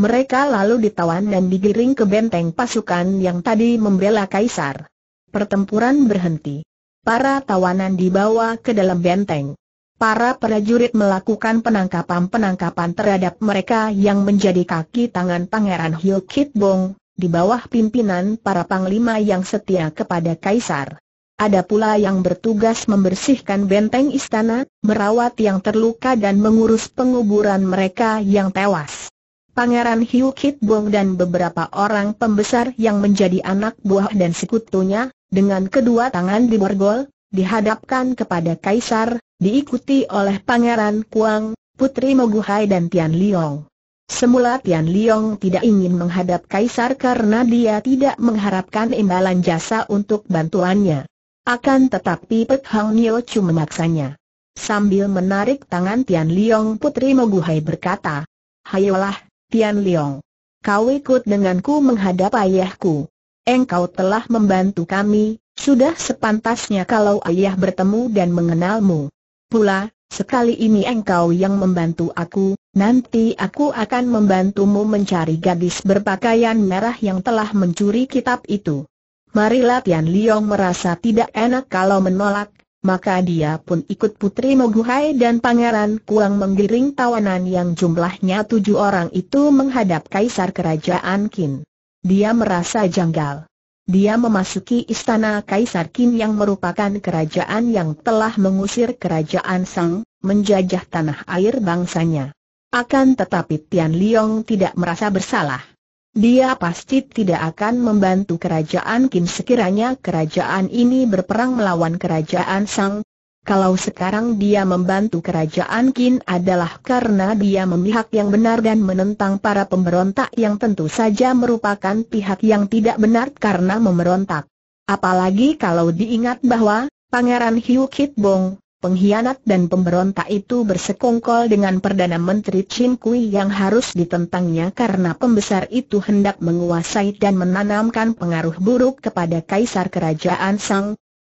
Mereka lalu ditawan dan digiring ke benteng pasukan yang tadi membela kaisar. Pertempuran berhenti. Para tawanan dibawa ke dalam benteng. Para prajurit melakukan penangkapan-penangkapan terhadap mereka yang menjadi kaki tangan Pangeran Hyo Kit Bong, di bawah pimpinan para panglima yang setia kepada Kaisar ada pula yang bertugas membersihkan benteng istana, merawat yang terluka dan mengurus penguburan mereka yang tewas. Pangeran Hiu Kit Bong dan beberapa orang pembesar yang menjadi anak buah dan sekutunya, dengan kedua tangan di borgol, dihadapkan kepada Kaisar, diikuti oleh Pangeran Kuang, Putri Moguhai dan Tian Liong. Semula Tian Liong tidak ingin menghadap Kaisar karena dia tidak mengharapkan imbalan jasa untuk bantuannya. Akan tetapi Pek Hang Nio Chu memaksanya. Sambil menarik tangan Tian Liong Putri Hai berkata, Hayolah, Tian Liong. Kau ikut denganku menghadap ayahku. Engkau telah membantu kami, sudah sepantasnya kalau ayah bertemu dan mengenalmu. Pula, sekali ini engkau yang membantu aku, nanti aku akan membantumu mencari gadis berpakaian merah yang telah mencuri kitab itu marilah Tian Liong merasa tidak enak kalau menolak, maka dia pun ikut Putri Moguhai dan Pangeran Kuang menggiring tawanan yang jumlahnya tujuh orang itu menghadap Kaisar Kerajaan Qin. Dia merasa janggal. Dia memasuki istana Kaisar Qin yang merupakan kerajaan yang telah mengusir kerajaan Sang, menjajah tanah air bangsanya. Akan tetapi Tian Liong tidak merasa bersalah. Dia pasti tidak akan membantu kerajaan Kim sekiranya kerajaan ini berperang melawan kerajaan Sang. Kalau sekarang dia membantu kerajaan Kim adalah karena dia memihak yang benar dan menentang para pemberontak yang tentu saja merupakan pihak yang tidak benar karena memberontak. Apalagi kalau diingat bahwa Pangeran Hiu Kit Bong, pengkhianat dan pemberontak itu bersekongkol dengan Perdana Menteri Chin Kui yang harus ditentangnya karena pembesar itu hendak menguasai dan menanamkan pengaruh buruk kepada Kaisar Kerajaan Sang.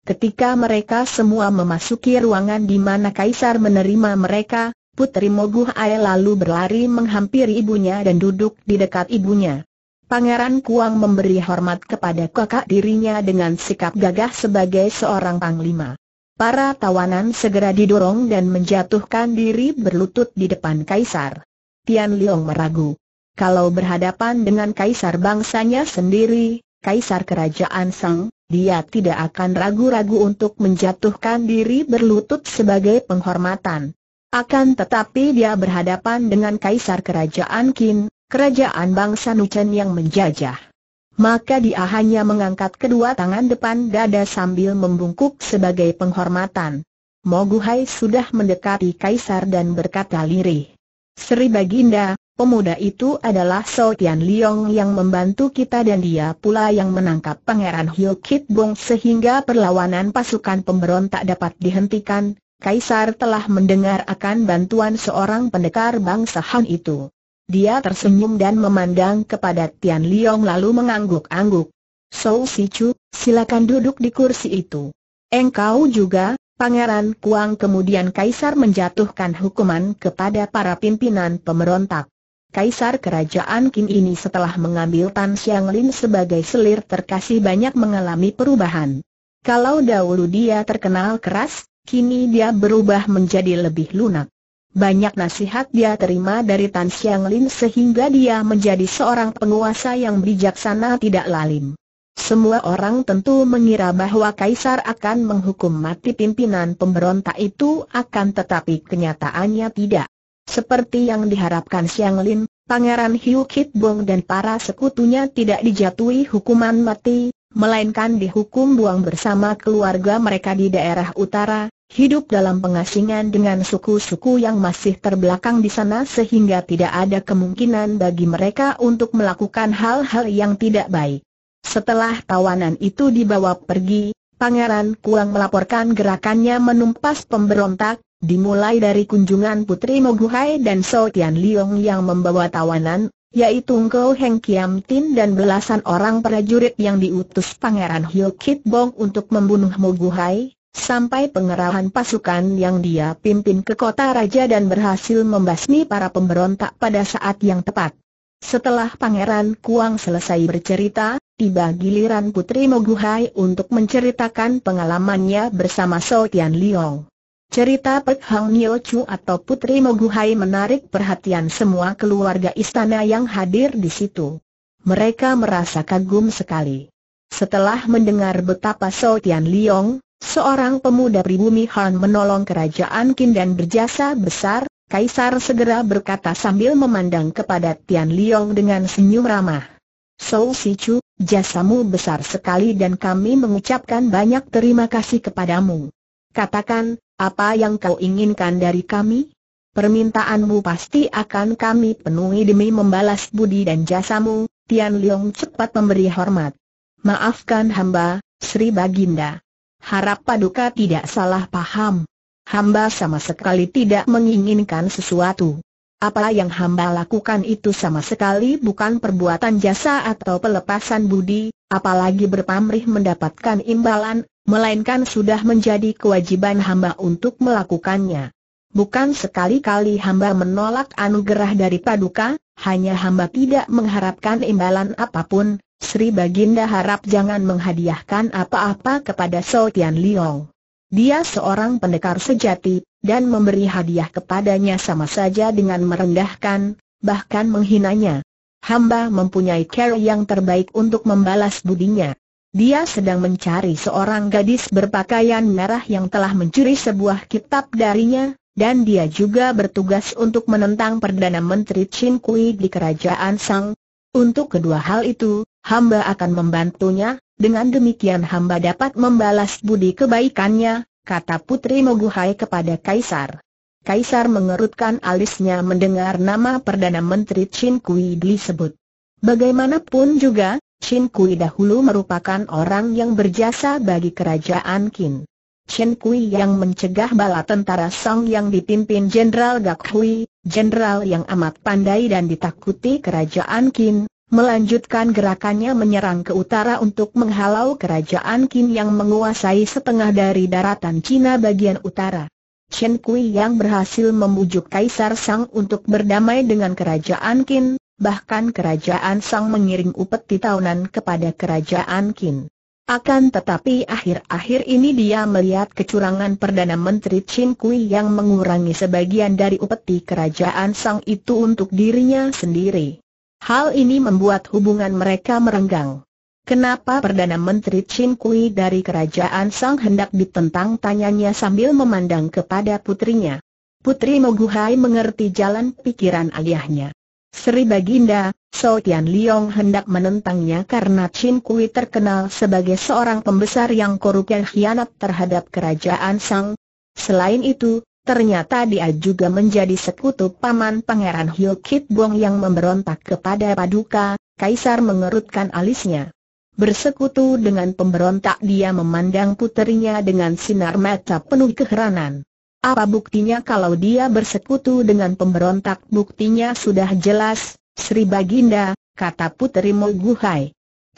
Ketika mereka semua memasuki ruangan di mana Kaisar menerima mereka, Putri Moguh Ae lalu berlari menghampiri ibunya dan duduk di dekat ibunya. Pangeran Kuang memberi hormat kepada kakak dirinya dengan sikap gagah sebagai seorang panglima. Para tawanan segera didorong dan menjatuhkan diri berlutut di depan kaisar. Tian Liong meragu. Kalau berhadapan dengan kaisar bangsanya sendiri, kaisar kerajaan Sang, dia tidak akan ragu-ragu untuk menjatuhkan diri berlutut sebagai penghormatan. Akan tetapi dia berhadapan dengan kaisar kerajaan Qin, kerajaan bangsa Nuchen yang menjajah maka dia hanya mengangkat kedua tangan depan dada sambil membungkuk sebagai penghormatan. Moguhai sudah mendekati kaisar dan berkata lirih. Sri Baginda, pemuda itu adalah So Tian Liong yang membantu kita dan dia pula yang menangkap Pangeran Hyo Kit Bong sehingga perlawanan pasukan pemberontak dapat dihentikan. Kaisar telah mendengar akan bantuan seorang pendekar bangsa Han itu. Dia tersenyum dan memandang kepada Tian Liong lalu mengangguk-angguk. Sou Si Chu, silakan duduk di kursi itu. Engkau juga, Pangeran Kuang kemudian Kaisar menjatuhkan hukuman kepada para pimpinan pemberontak. Kaisar Kerajaan Qin ini setelah mengambil Tan Xiang Lin sebagai selir terkasih banyak mengalami perubahan. Kalau dahulu dia terkenal keras, kini dia berubah menjadi lebih lunak. Banyak nasihat dia terima dari Tan Xiang Lin sehingga dia menjadi seorang penguasa yang bijaksana tidak lalim. Semua orang tentu mengira bahwa Kaisar akan menghukum mati pimpinan pemberontak itu akan tetapi kenyataannya tidak. Seperti yang diharapkan Xiang Lin, Pangeran Hiu Kit Bong dan para sekutunya tidak dijatuhi hukuman mati, melainkan dihukum buang bersama keluarga mereka di daerah utara, Hidup dalam pengasingan dengan suku-suku yang masih terbelakang di sana sehingga tidak ada kemungkinan bagi mereka untuk melakukan hal-hal yang tidak baik. Setelah tawanan itu dibawa pergi, Pangeran Kuang melaporkan gerakannya menumpas pemberontak, dimulai dari kunjungan Putri Moguhai dan So Tian Liong yang membawa tawanan, yaitu Ngo Heng Kiam Tin dan belasan orang prajurit yang diutus Pangeran Hyo Kit Bong untuk membunuh Moguhai, Sampai pengerahan pasukan yang dia pimpin ke kota raja dan berhasil membasmi para pemberontak pada saat yang tepat. Setelah Pangeran Kuang selesai bercerita, tiba giliran Putri Moguhai untuk menceritakan pengalamannya bersama So Tian Liong. Cerita Pek Hang Nio Chu atau Putri Moguhai menarik perhatian semua keluarga istana yang hadir di situ. Mereka merasa kagum sekali. Setelah mendengar betapa So Tian Liong, Seorang pemuda pribumi Han menolong kerajaan Qin dan berjasa besar, Kaisar segera berkata sambil memandang kepada Tian Liong dengan senyum ramah. Sou Si Chu, jasamu besar sekali dan kami mengucapkan banyak terima kasih kepadamu. Katakan, apa yang kau inginkan dari kami? Permintaanmu pasti akan kami penuhi demi membalas budi dan jasamu, Tian Liong cepat memberi hormat. Maafkan hamba, Sri Baginda. Harap Paduka tidak salah paham. Hamba sama sekali tidak menginginkan sesuatu. Apa yang hamba lakukan itu sama sekali bukan perbuatan jasa atau pelepasan budi, apalagi berpamrih mendapatkan imbalan, melainkan sudah menjadi kewajiban hamba untuk melakukannya. Bukan sekali-kali hamba menolak anugerah dari Paduka, hanya hamba tidak mengharapkan imbalan apapun, Sri Baginda harap jangan menghadiahkan apa-apa kepada So Tian Liong. Dia seorang pendekar sejati, dan memberi hadiah kepadanya sama saja dengan merendahkan, bahkan menghinanya. Hamba mempunyai cara yang terbaik untuk membalas budinya. Dia sedang mencari seorang gadis berpakaian merah yang telah mencuri sebuah kitab darinya, dan dia juga bertugas untuk menentang Perdana Menteri Chin Kui di Kerajaan Sang. Untuk kedua hal itu, hamba akan membantunya, dengan demikian hamba dapat membalas budi kebaikannya, kata Putri Moguhai kepada Kaisar. Kaisar mengerutkan alisnya mendengar nama Perdana Menteri Chin Kui disebut. Bagaimanapun juga, Chin Kui dahulu merupakan orang yang berjasa bagi kerajaan Qin. Chen Kui yang mencegah bala tentara Song yang dipimpin Jenderal Gak Hui, jenderal yang amat pandai dan ditakuti kerajaan Qin, melanjutkan gerakannya menyerang ke utara untuk menghalau kerajaan Qin yang menguasai setengah dari daratan Cina bagian utara. Chen Kui yang berhasil membujuk Kaisar Sang untuk berdamai dengan kerajaan Qin, bahkan kerajaan Sang mengiring upeti tahunan kepada kerajaan Qin. Akan tetapi akhir-akhir ini dia melihat kecurangan Perdana Menteri Chin Kui yang mengurangi sebagian dari upeti kerajaan sang itu untuk dirinya sendiri. Hal ini membuat hubungan mereka merenggang. Kenapa Perdana Menteri Chin Kui dari kerajaan Sang hendak ditentang tanyanya sambil memandang kepada putrinya. Putri Moguhai mengerti jalan pikiran ayahnya. Sri Baginda, So Tian Liong hendak menentangnya karena Chin Kui terkenal sebagai seorang pembesar yang korup dan khianat terhadap kerajaan Sang. Selain itu, Ternyata dia juga menjadi sekutu paman Pangeran Hyo Kit Bong yang memberontak kepada Paduka, Kaisar mengerutkan alisnya. Bersekutu dengan pemberontak dia memandang puterinya dengan sinar mata penuh keheranan. Apa buktinya kalau dia bersekutu dengan pemberontak? Buktinya sudah jelas, Sri Baginda, kata puterimu Guhai.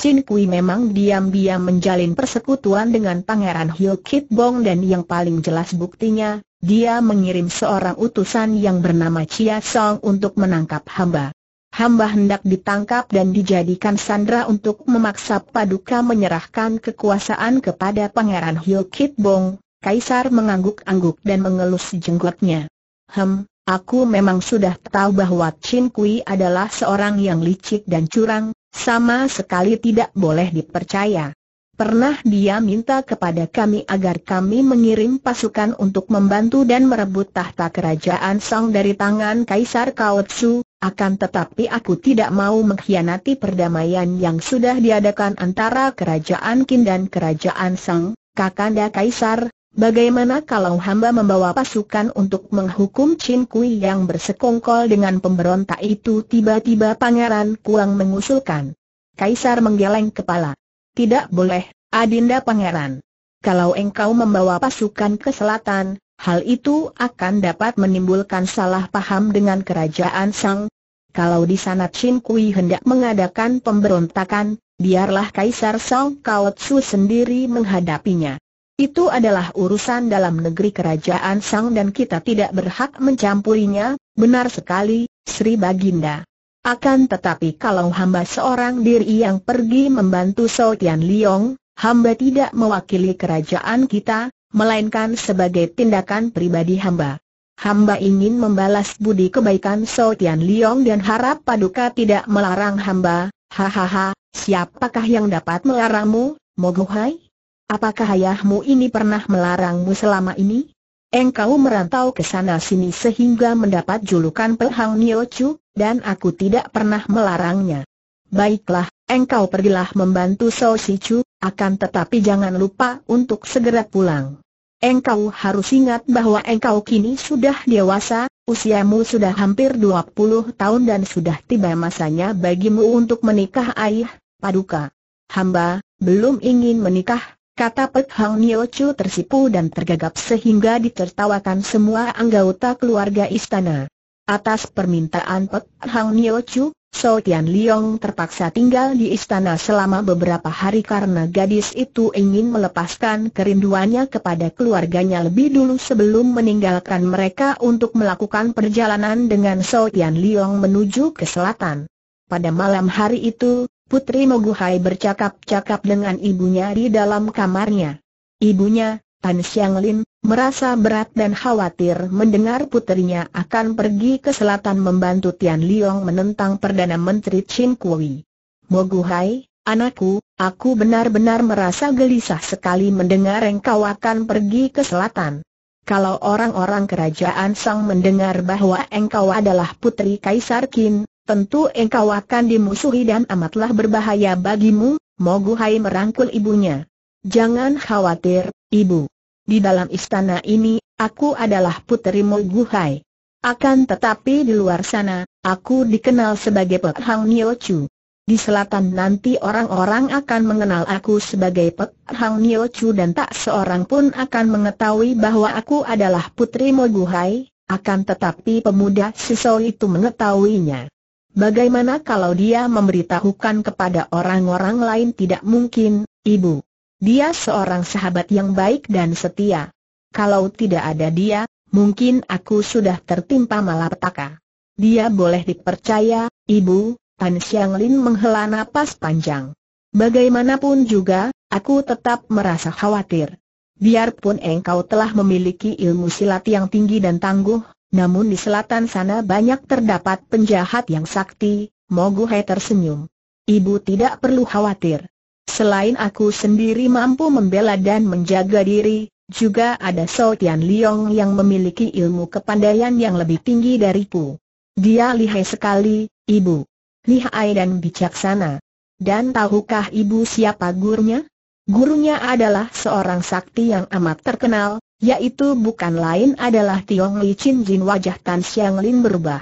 Chin Kui memang diam-diam menjalin persekutuan dengan Pangeran Hyo Kit Bong dan yang paling jelas buktinya, dia mengirim seorang utusan yang bernama Chia Song untuk menangkap hamba. Hamba hendak ditangkap dan dijadikan sandra untuk memaksa Paduka menyerahkan kekuasaan kepada Pangeran Hyo Kit Bong, Kaisar mengangguk-angguk dan mengelus jenggotnya. Hem, aku memang sudah tahu bahwa Chin Kui adalah seorang yang licik dan curang, sama sekali tidak boleh dipercaya. Pernah dia minta kepada kami agar kami mengirim pasukan untuk membantu dan merebut tahta kerajaan Song dari tangan Kaisar Kaotsu, akan tetapi aku tidak mau mengkhianati perdamaian yang sudah diadakan antara kerajaan Qin dan kerajaan Song, Kakanda Kaisar, Bagaimana kalau hamba membawa pasukan untuk menghukum Chin Kui yang bersekongkol dengan pemberontak itu? Tiba-tiba Pangeran Kuang mengusulkan. Kaisar menggeleng kepala. Tidak boleh, Adinda Pangeran. Kalau engkau membawa pasukan ke selatan, hal itu akan dapat menimbulkan salah paham dengan kerajaan Sang. Kalau di sana Chin Kui hendak mengadakan pemberontakan, biarlah Kaisar Song Tzu sendiri menghadapinya. Itu adalah urusan dalam negeri kerajaan Sang dan kita tidak berhak mencampurinya, benar sekali, Sri Baginda. Akan tetapi kalau hamba seorang diri yang pergi membantu Sou Tian Liong, hamba tidak mewakili kerajaan kita, melainkan sebagai tindakan pribadi hamba. Hamba ingin membalas budi kebaikan Sou Tian Liong dan harap Paduka tidak melarang hamba, hahaha, siapakah yang dapat melarangmu, Moguhai? Apakah ayahmu ini pernah melarangmu selama ini? Engkau merantau ke sana sini sehingga mendapat julukan Pelhang Niochu, dan aku tidak pernah melarangnya. Baiklah, engkau pergilah membantu Sao Sichu, akan tetapi jangan lupa untuk segera pulang. Engkau harus ingat bahwa engkau kini sudah dewasa, usiamu sudah hampir 20 tahun dan sudah tiba masanya bagimu untuk menikah ayah, paduka. Hamba, belum ingin menikah, Kata Pek Hang Nio Chu tersipu dan tergagap sehingga ditertawakan semua anggota keluarga istana. Atas permintaan Pek Hang Nio Chu, So Tian Liong terpaksa tinggal di istana selama beberapa hari karena gadis itu ingin melepaskan kerinduannya kepada keluarganya lebih dulu sebelum meninggalkan mereka untuk melakukan perjalanan dengan So Tian Liong menuju ke selatan. Pada malam hari itu, Putri Moguhai bercakap-cakap dengan ibunya di dalam kamarnya. Ibunya, Tan Xiang merasa berat dan khawatir mendengar putrinya akan pergi ke selatan membantu Tian Liong menentang Perdana Menteri Chin Kui. Moguhai, anakku, aku benar-benar merasa gelisah sekali mendengar engkau akan pergi ke selatan. Kalau orang-orang kerajaan Sang mendengar bahwa engkau adalah putri Kaisar Qin, Tentu engkau akan dimusuhi dan amatlah berbahaya bagimu, Mogu Hai merangkul ibunya. Jangan khawatir, ibu. Di dalam istana ini, aku adalah puteri Mogu Hai. Akan tetapi di luar sana, aku dikenal sebagai Pek Hang Nio Chu. Di selatan nanti orang-orang akan mengenal aku sebagai Pek Hang Nio Chu dan tak seorang pun akan mengetahui bahwa aku adalah putri Moguhai, akan tetapi pemuda Sisau itu mengetahuinya. Bagaimana kalau dia memberitahukan kepada orang-orang lain tidak mungkin, ibu. Dia seorang sahabat yang baik dan setia. Kalau tidak ada dia, mungkin aku sudah tertimpa malapetaka. Dia boleh dipercaya, ibu, Tan Xiang Lin menghela napas panjang. Bagaimanapun juga, aku tetap merasa khawatir. Biarpun engkau telah memiliki ilmu silat yang tinggi dan tangguh, namun di selatan sana banyak terdapat penjahat yang sakti, Mogu Hai tersenyum. Ibu tidak perlu khawatir. Selain aku sendiri mampu membela dan menjaga diri, juga ada Sao Tian Liong yang memiliki ilmu kepandaian yang lebih tinggi dariku. Dia lihai sekali, ibu. Lihai dan bijaksana. Dan tahukah ibu siapa gurunya? Gurunya adalah seorang sakti yang amat terkenal, yaitu bukan lain adalah Tiong Li Chin Jin wajah Tan Xiang Lin berubah.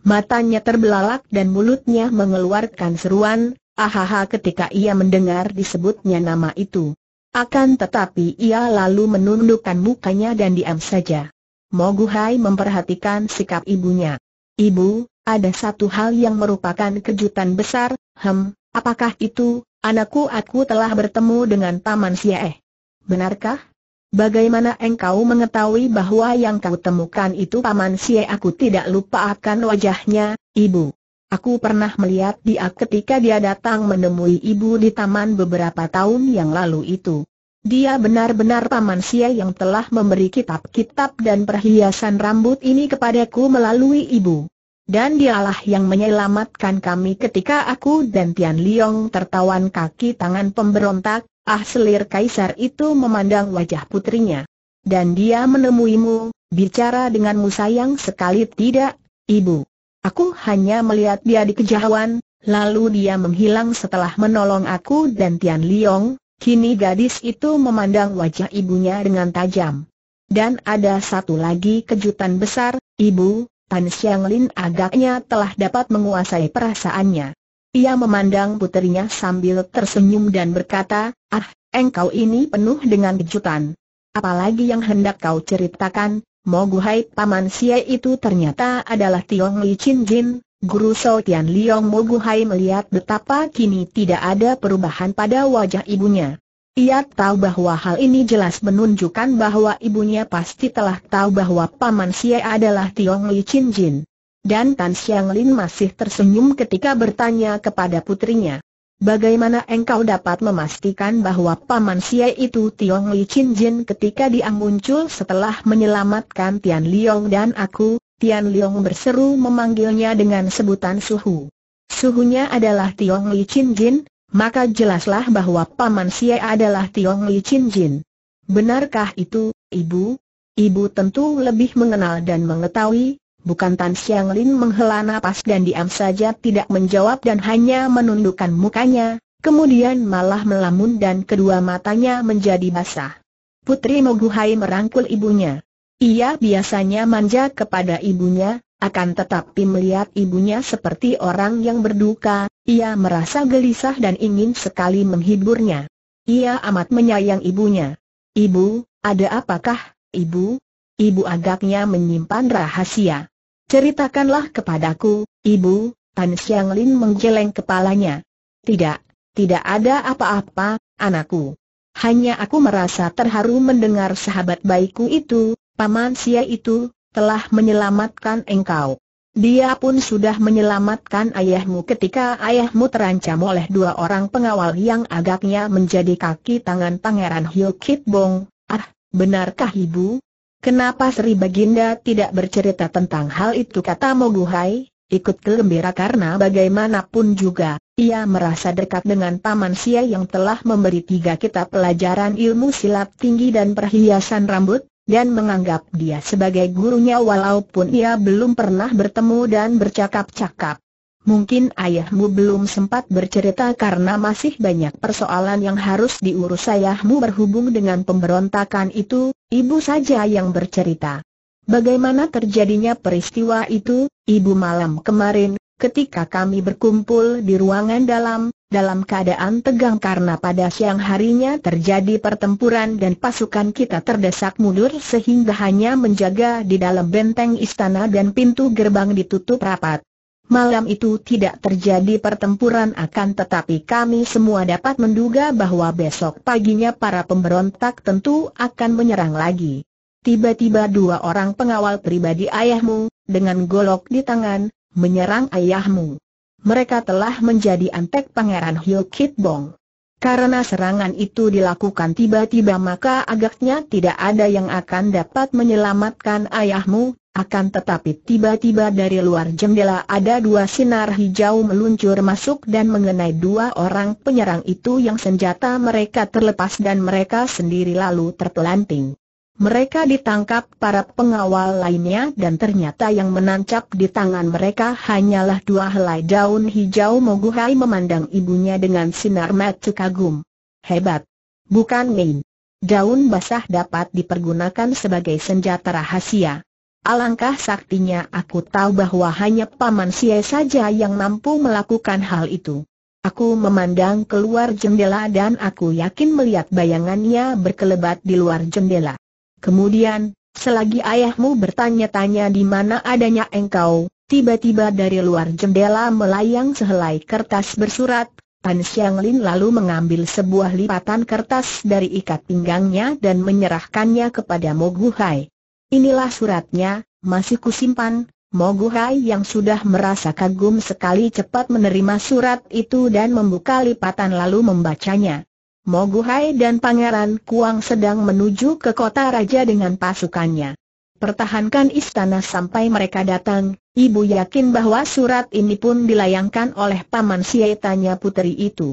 Matanya terbelalak dan mulutnya mengeluarkan seruan, ahaha ketika ia mendengar disebutnya nama itu. Akan tetapi ia lalu menundukkan mukanya dan diam saja. Moguhai memperhatikan sikap ibunya. Ibu, ada satu hal yang merupakan kejutan besar, hem, apakah itu, Anakku aku telah bertemu dengan Paman Sieh. Benarkah? Bagaimana engkau mengetahui bahwa yang kau temukan itu Paman Sieh aku tidak lupa akan wajahnya, ibu. Aku pernah melihat dia ketika dia datang menemui ibu di taman beberapa tahun yang lalu itu. Dia benar-benar Paman Sieh yang telah memberi kitab-kitab dan perhiasan rambut ini kepadaku melalui ibu. Dan dialah yang menyelamatkan kami ketika aku dan Tian Liong tertawan kaki tangan pemberontak, ah selir kaisar itu memandang wajah putrinya. Dan dia menemuimu, bicara denganmu sayang sekali tidak, ibu. Aku hanya melihat dia di kejauhan, lalu dia menghilang setelah menolong aku dan Tian Liong, kini gadis itu memandang wajah ibunya dengan tajam. Dan ada satu lagi kejutan besar, ibu, Tan Xiang Lin agaknya telah dapat menguasai perasaannya. Ia memandang puterinya sambil tersenyum dan berkata, Ah, engkau ini penuh dengan kejutan. Apalagi yang hendak kau ceritakan, Moguhai Paman Xie itu ternyata adalah Tiong Li Chin Jin, Guru Tian Liong Moguhai melihat betapa kini tidak ada perubahan pada wajah ibunya. Ia tahu bahwa hal ini jelas menunjukkan bahwa ibunya pasti telah tahu bahwa Paman Xie adalah Tiong Li Chin Jin. Dan Tan Xiang Lin masih tersenyum ketika bertanya kepada putrinya. Bagaimana engkau dapat memastikan bahwa Paman Xie itu Tiong Li Chin Jin ketika dia muncul setelah menyelamatkan Tian Liong dan aku? Tian Liong berseru memanggilnya dengan sebutan Suhu. Suhunya adalah Tiong Li Chin Jin, maka jelaslah bahwa Paman Sia adalah Tiong Li Chin Jin. Benarkah itu, Ibu? Ibu tentu lebih mengenal dan mengetahui, bukan Tan Xiang Lin menghela napas dan diam saja tidak menjawab dan hanya menundukkan mukanya, kemudian malah melamun dan kedua matanya menjadi basah. Putri Moguhai merangkul ibunya. Ia biasanya manja kepada ibunya, akan tetapi melihat ibunya seperti orang yang berduka, ia merasa gelisah dan ingin sekali menghiburnya. Ia amat menyayang ibunya. Ibu, ada apakah, ibu? Ibu agaknya menyimpan rahasia. Ceritakanlah kepadaku, ibu, Tan Xiang Lin menggeleng kepalanya. Tidak, tidak ada apa-apa, anakku. Hanya aku merasa terharu mendengar sahabat baikku itu, paman sia itu, telah menyelamatkan engkau. Dia pun sudah menyelamatkan ayahmu ketika ayahmu terancam oleh dua orang pengawal yang agaknya menjadi kaki tangan Pangeran Hyo Kit Bong. Ah, benarkah ibu? Kenapa Sri Baginda tidak bercerita tentang hal itu kata Moguhai? Ikut gembira karena bagaimanapun juga, ia merasa dekat dengan Paman Sia yang telah memberi tiga kita pelajaran ilmu silat tinggi dan perhiasan rambut, dan menganggap dia sebagai gurunya walaupun ia belum pernah bertemu dan bercakap-cakap. Mungkin ayahmu belum sempat bercerita karena masih banyak persoalan yang harus diurus ayahmu berhubung dengan pemberontakan itu, ibu saja yang bercerita. Bagaimana terjadinya peristiwa itu, ibu malam kemarin, ketika kami berkumpul di ruangan dalam, dalam keadaan tegang karena pada siang harinya terjadi pertempuran dan pasukan kita terdesak mundur sehingga hanya menjaga di dalam benteng istana dan pintu gerbang ditutup rapat. Malam itu tidak terjadi pertempuran akan tetapi kami semua dapat menduga bahwa besok paginya para pemberontak tentu akan menyerang lagi. Tiba-tiba dua orang pengawal pribadi ayahmu, dengan golok di tangan, menyerang ayahmu. Mereka telah menjadi antek pangeran Hyo Kit Bong. Karena serangan itu dilakukan tiba-tiba maka agaknya tidak ada yang akan dapat menyelamatkan ayahmu, akan tetapi tiba-tiba dari luar jendela ada dua sinar hijau meluncur masuk dan mengenai dua orang penyerang itu yang senjata mereka terlepas dan mereka sendiri lalu terpelanting. Mereka ditangkap para pengawal lainnya dan ternyata yang menancap di tangan mereka hanyalah dua helai daun hijau Moguhai memandang ibunya dengan sinar mata kagum. Hebat! Bukan main. Daun basah dapat dipergunakan sebagai senjata rahasia. Alangkah saktinya aku tahu bahwa hanya Paman Sia saja yang mampu melakukan hal itu. Aku memandang keluar jendela dan aku yakin melihat bayangannya berkelebat di luar jendela. Kemudian, selagi ayahmu bertanya-tanya di mana adanya engkau, tiba-tiba dari luar jendela melayang sehelai kertas bersurat, Pan Xiang Lin lalu mengambil sebuah lipatan kertas dari ikat pinggangnya dan menyerahkannya kepada Mogu Hai. Inilah suratnya, masih kusimpan, Mogu Hai yang sudah merasa kagum sekali cepat menerima surat itu dan membuka lipatan lalu membacanya. Moguhai dan Pangeran Kuang sedang menuju ke kota raja dengan pasukannya. Pertahankan istana sampai mereka datang, ibu yakin bahwa surat ini pun dilayangkan oleh Paman sietanya puteri putri itu.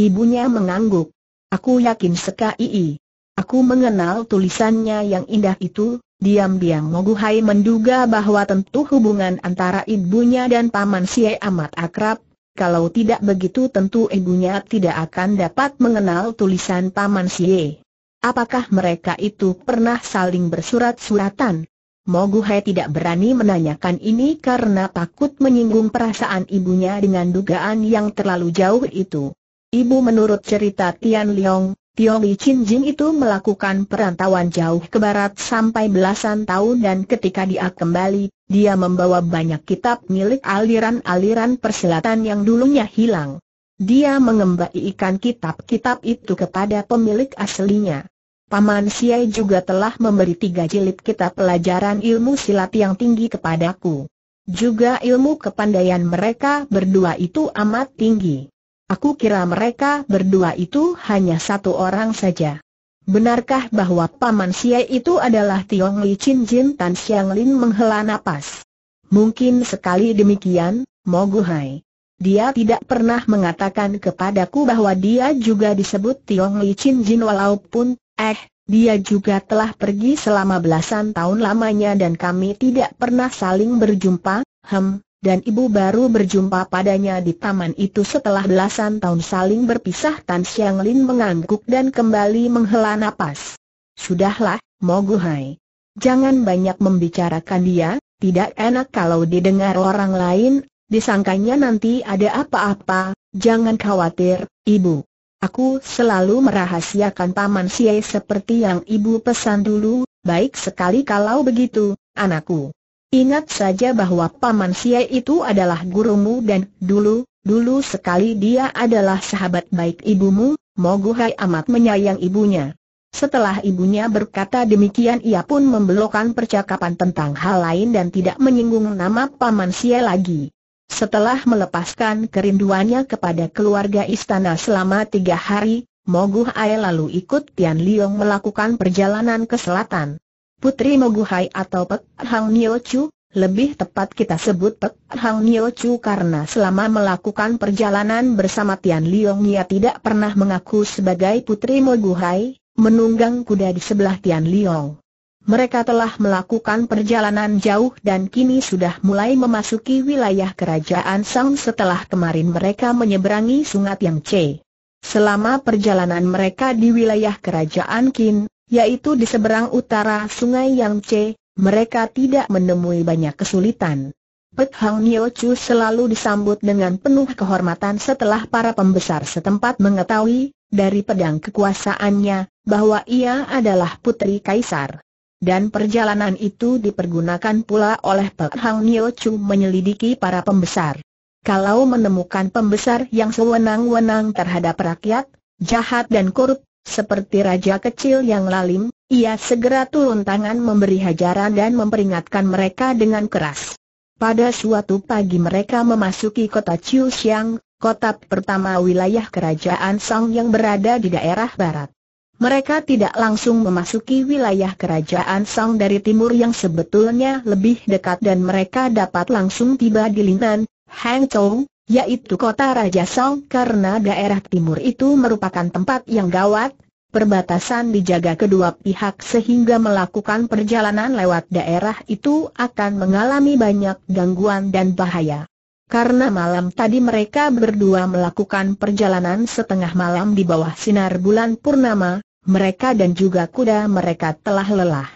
Ibunya mengangguk. Aku yakin sekali. Aku mengenal tulisannya yang indah itu, diam-diam Moguhai menduga bahwa tentu hubungan antara ibunya dan Paman Siai amat akrab, kalau tidak begitu tentu ibunya tidak akan dapat mengenal tulisan Paman Sye. Apakah mereka itu pernah saling bersurat-suratan? Moguhe tidak berani menanyakan ini karena takut menyinggung perasaan ibunya dengan dugaan yang terlalu jauh itu. Ibu menurut cerita Tian Liang, Tiong Li Chin Jing itu melakukan perantauan jauh ke barat sampai belasan tahun dan ketika dia kembali, dia membawa banyak kitab milik aliran-aliran persilatan yang dulunya hilang. Dia mengembalikan kitab-kitab itu kepada pemilik aslinya. Paman Siai juga telah memberi tiga jilid kitab pelajaran ilmu silat yang tinggi kepadaku. Juga ilmu kepandaian mereka berdua itu amat tinggi. Aku kira mereka berdua itu hanya satu orang saja. Benarkah bahwa Paman Xie itu adalah Tiong Li Chin Jin Tan Xiang Lin menghela napas? Mungkin sekali demikian, Hai. Dia tidak pernah mengatakan kepadaku bahwa dia juga disebut Tiong Li Chin Jin walaupun, eh, dia juga telah pergi selama belasan tahun lamanya dan kami tidak pernah saling berjumpa, hem, dan ibu baru berjumpa padanya di taman itu setelah belasan tahun saling berpisah Tan Xiang Lin mengangguk dan kembali menghela napas. Sudahlah, Moguhai. Jangan banyak membicarakan dia, tidak enak kalau didengar orang lain, disangkanya nanti ada apa-apa, jangan khawatir, ibu. Aku selalu merahasiakan Paman Siei seperti yang ibu pesan dulu, baik sekali kalau begitu, anakku. Ingat saja bahwa Paman Sia itu adalah gurumu dan dulu, dulu sekali dia adalah sahabat baik ibumu, Moguhai amat menyayang ibunya. Setelah ibunya berkata demikian ia pun membelokkan percakapan tentang hal lain dan tidak menyinggung nama Paman Sia lagi. Setelah melepaskan kerinduannya kepada keluarga istana selama tiga hari, Moguhai lalu ikut Tian Liong melakukan perjalanan ke selatan. Putri Moguhai atau Pek Hang Nio Chu, lebih tepat kita sebut Pek Hang Nio Chu karena selama melakukan perjalanan bersama Tian Liong ia tidak pernah mengaku sebagai Putri Moguhai, menunggang kuda di sebelah Tian Liong. Mereka telah melakukan perjalanan jauh dan kini sudah mulai memasuki wilayah kerajaan Sang setelah kemarin mereka menyeberangi sungai Yang Selama perjalanan mereka di wilayah kerajaan Qin, yaitu di seberang utara sungai Yangtze, mereka tidak menemui banyak kesulitan. Pek Hang Nio Chu selalu disambut dengan penuh kehormatan setelah para pembesar setempat mengetahui, dari pedang kekuasaannya, bahwa ia adalah putri kaisar. Dan perjalanan itu dipergunakan pula oleh Pek Hang Nio Chu menyelidiki para pembesar. Kalau menemukan pembesar yang sewenang-wenang terhadap rakyat, jahat dan korup, seperti raja kecil yang lalim, ia segera turun tangan memberi hajaran dan memperingatkan mereka dengan keras. Pada suatu pagi mereka memasuki kota Chiu Xiang, kota pertama wilayah kerajaan Song yang berada di daerah barat. Mereka tidak langsung memasuki wilayah kerajaan Song dari timur yang sebetulnya lebih dekat dan mereka dapat langsung tiba di Linan, Hangzhou, yaitu kota Raja Song karena daerah timur itu merupakan tempat yang gawat, perbatasan dijaga kedua pihak sehingga melakukan perjalanan lewat daerah itu akan mengalami banyak gangguan dan bahaya. Karena malam tadi mereka berdua melakukan perjalanan setengah malam di bawah sinar bulan purnama, mereka dan juga kuda mereka telah lelah.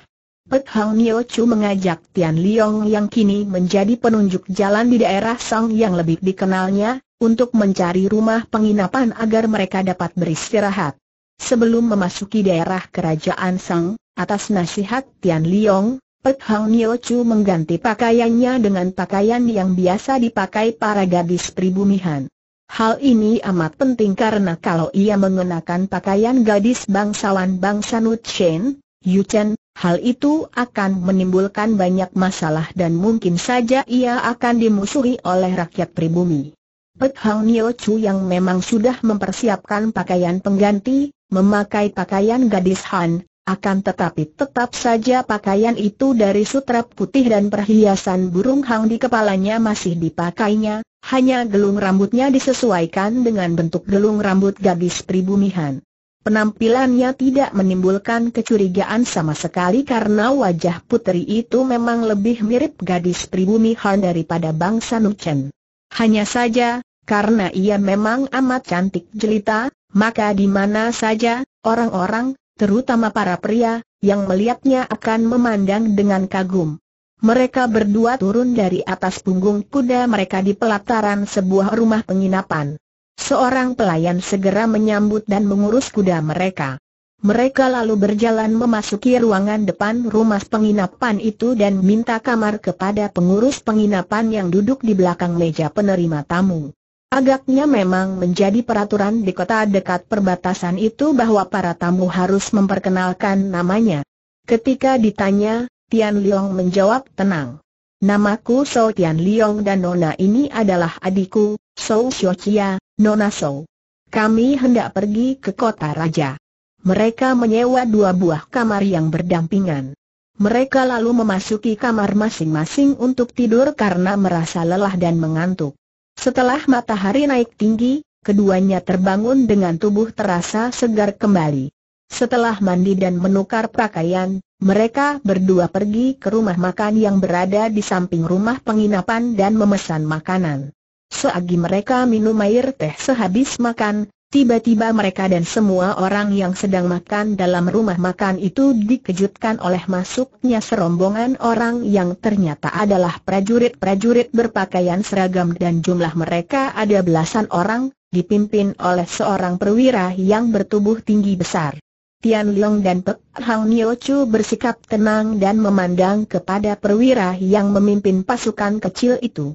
Pek Hang Nio Chu mengajak Tian Liong yang kini menjadi penunjuk jalan di daerah Song yang lebih dikenalnya, untuk mencari rumah penginapan agar mereka dapat beristirahat. Sebelum memasuki daerah kerajaan Song, atas nasihat Tian Liong, Pek Hang Nio Chu mengganti pakaiannya dengan pakaian yang biasa dipakai para gadis pribumihan. Hal ini amat penting karena kalau ia mengenakan pakaian gadis bangsawan bangsa Nut Shen, Yu Chen, hal itu akan menimbulkan banyak masalah dan mungkin saja ia akan dimusuhi oleh rakyat pribumi. Pek Hang Nio Chu yang memang sudah mempersiapkan pakaian pengganti, memakai pakaian gadis Han, akan tetapi tetap saja pakaian itu dari sutra putih dan perhiasan burung hang di kepalanya masih dipakainya, hanya gelung rambutnya disesuaikan dengan bentuk gelung rambut gadis pribumi Han. Penampilannya tidak menimbulkan kecurigaan sama sekali karena wajah putri itu memang lebih mirip gadis pribumi Han daripada bangsa Nuchen. Hanya saja, karena ia memang amat cantik jelita, maka di mana saja, orang-orang, terutama para pria, yang melihatnya akan memandang dengan kagum. Mereka berdua turun dari atas punggung kuda mereka di pelataran sebuah rumah penginapan. Seorang pelayan segera menyambut dan mengurus kuda mereka. Mereka lalu berjalan memasuki ruangan depan rumah penginapan itu dan minta kamar kepada pengurus penginapan yang duduk di belakang meja penerima tamu. Agaknya memang menjadi peraturan di kota dekat perbatasan itu bahwa para tamu harus memperkenalkan namanya. Ketika ditanya, Tian Liong menjawab tenang. Namaku So Tian Liong dan Nona ini adalah adikku, So Xiu Chia, Nona Song. Kami hendak pergi ke kota raja. Mereka menyewa dua buah kamar yang berdampingan. Mereka lalu memasuki kamar masing-masing untuk tidur karena merasa lelah dan mengantuk. Setelah matahari naik tinggi, keduanya terbangun dengan tubuh terasa segar kembali. Setelah mandi dan menukar pakaian, mereka berdua pergi ke rumah makan yang berada di samping rumah penginapan dan memesan makanan. Seagi mereka minum air teh sehabis makan, tiba-tiba mereka dan semua orang yang sedang makan dalam rumah makan itu dikejutkan oleh masuknya serombongan orang yang ternyata adalah prajurit-prajurit berpakaian seragam dan jumlah mereka ada belasan orang, dipimpin oleh seorang perwira yang bertubuh tinggi besar. Tian Long dan Pek Hang Nio Chu bersikap tenang dan memandang kepada perwira yang memimpin pasukan kecil itu.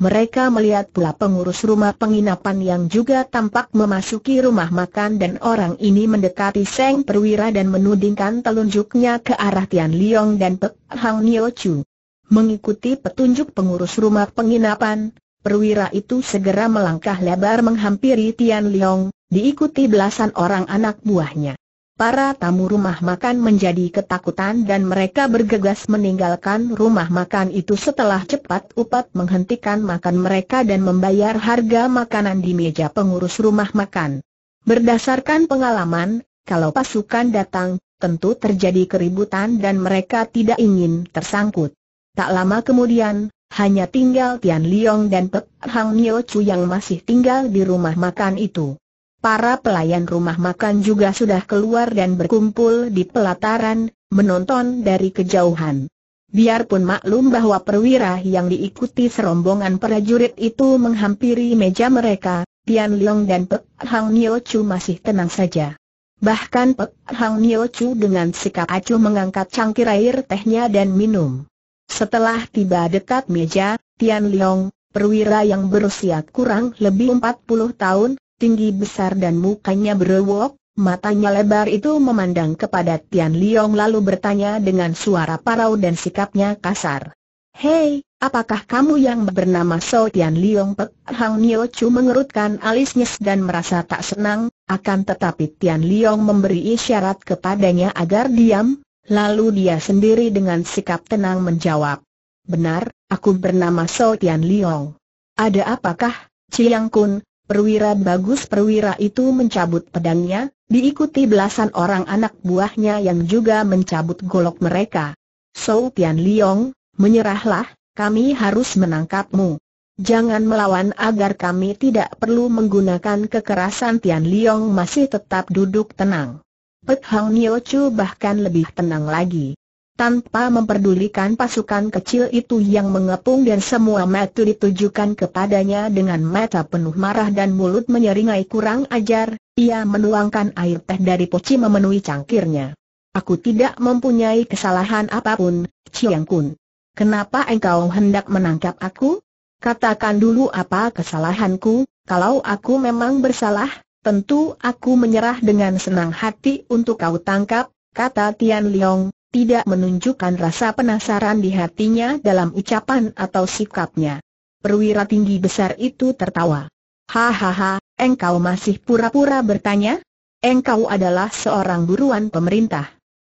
Mereka melihat pula pengurus rumah penginapan yang juga tampak memasuki rumah makan dan orang ini mendekati Seng Perwira dan menudingkan telunjuknya ke arah Tian Liong dan Pek Hang Nio Chu. Mengikuti petunjuk pengurus rumah penginapan, perwira itu segera melangkah lebar menghampiri Tian Liong, diikuti belasan orang anak buahnya. Para tamu rumah makan menjadi ketakutan dan mereka bergegas meninggalkan rumah makan itu setelah cepat upat menghentikan makan mereka dan membayar harga makanan di meja pengurus rumah makan. Berdasarkan pengalaman, kalau pasukan datang, tentu terjadi keributan dan mereka tidak ingin tersangkut. Tak lama kemudian, hanya tinggal Tian Liong dan Pek Hang Nio Chu yang masih tinggal di rumah makan itu. Para pelayan rumah makan juga sudah keluar dan berkumpul di pelataran, menonton dari kejauhan. Biarpun maklum bahwa perwira yang diikuti serombongan prajurit itu menghampiri meja mereka, Tian Leong dan Pek Hang Nio Chu masih tenang saja. Bahkan Pek Hang Nio Chu dengan sikap acuh mengangkat cangkir air tehnya dan minum. Setelah tiba dekat meja, Tian Leong, perwira yang berusia kurang lebih 40 tahun, tinggi besar dan mukanya berewok, matanya lebar itu memandang kepada Tian Liong lalu bertanya dengan suara parau dan sikapnya kasar. Hei, apakah kamu yang bernama So Tian Liong Pek Hang Nio Chu mengerutkan alisnya dan merasa tak senang, akan tetapi Tian Liong memberi isyarat kepadanya agar diam, lalu dia sendiri dengan sikap tenang menjawab. Benar, aku bernama So Tian Liong. Ada apakah, Chiang Kun, Perwira bagus perwira itu mencabut pedangnya, diikuti belasan orang anak buahnya yang juga mencabut golok mereka. Sou Tian Liong, menyerahlah, kami harus menangkapmu. Jangan melawan agar kami tidak perlu menggunakan kekerasan Tian Liong masih tetap duduk tenang. Pek Hang Nio Chu bahkan lebih tenang lagi tanpa memperdulikan pasukan kecil itu yang mengepung dan semua mata ditujukan kepadanya dengan mata penuh marah dan mulut menyeringai kurang ajar, ia menuangkan air teh dari poci memenuhi cangkirnya. Aku tidak mempunyai kesalahan apapun, Chiang Kun. Kenapa engkau hendak menangkap aku? Katakan dulu apa kesalahanku, kalau aku memang bersalah, tentu aku menyerah dengan senang hati untuk kau tangkap, kata Tian Liong, tidak menunjukkan rasa penasaran di hatinya dalam ucapan atau sikapnya. Perwira tinggi besar itu tertawa. Hahaha, engkau masih pura-pura bertanya? Engkau adalah seorang buruan pemerintah.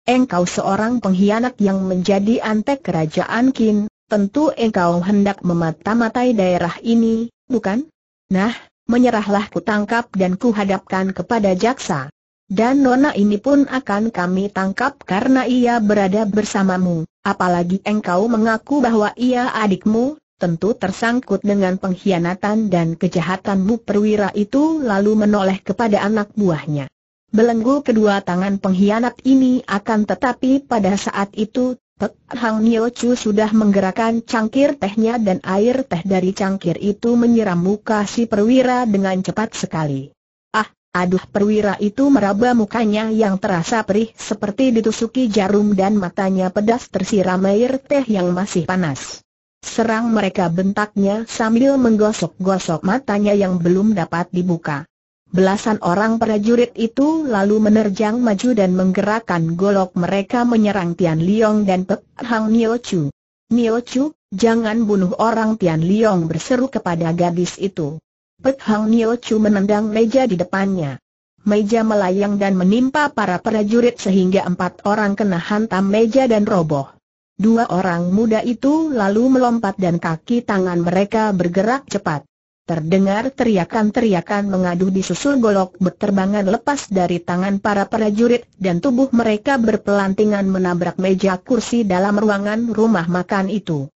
Engkau seorang pengkhianat yang menjadi antek kerajaan Qin, tentu engkau hendak memata-matai daerah ini, bukan? Nah, menyerahlah ku tangkap dan kuhadapkan kepada jaksa. Dan nona ini pun akan kami tangkap karena ia berada bersamamu. Apalagi engkau mengaku bahwa ia adikmu, tentu tersangkut dengan pengkhianatan dan kejahatanmu perwira itu lalu menoleh kepada anak buahnya. Belenggu kedua tangan pengkhianat ini akan tetapi pada saat itu, Tek Hang Nio Chu sudah menggerakkan cangkir tehnya dan air teh dari cangkir itu menyiram muka si perwira dengan cepat sekali. Aduh perwira itu meraba mukanya yang terasa perih seperti ditusuki jarum dan matanya pedas tersiram air teh yang masih panas. Serang mereka bentaknya sambil menggosok-gosok matanya yang belum dapat dibuka. Belasan orang prajurit itu lalu menerjang maju dan menggerakkan golok mereka menyerang Tian Liong dan Pek Hang Nio Chu. Nio Chu, jangan bunuh orang Tian Liong berseru kepada gadis itu. Pet Hang Nio Chu menendang meja di depannya. Meja melayang dan menimpa para prajurit sehingga empat orang kena hantam meja dan roboh. Dua orang muda itu lalu melompat dan kaki tangan mereka bergerak cepat. Terdengar teriakan-teriakan mengadu disusul golok berterbangan lepas dari tangan para prajurit dan tubuh mereka berpelantingan menabrak meja kursi dalam ruangan rumah makan itu.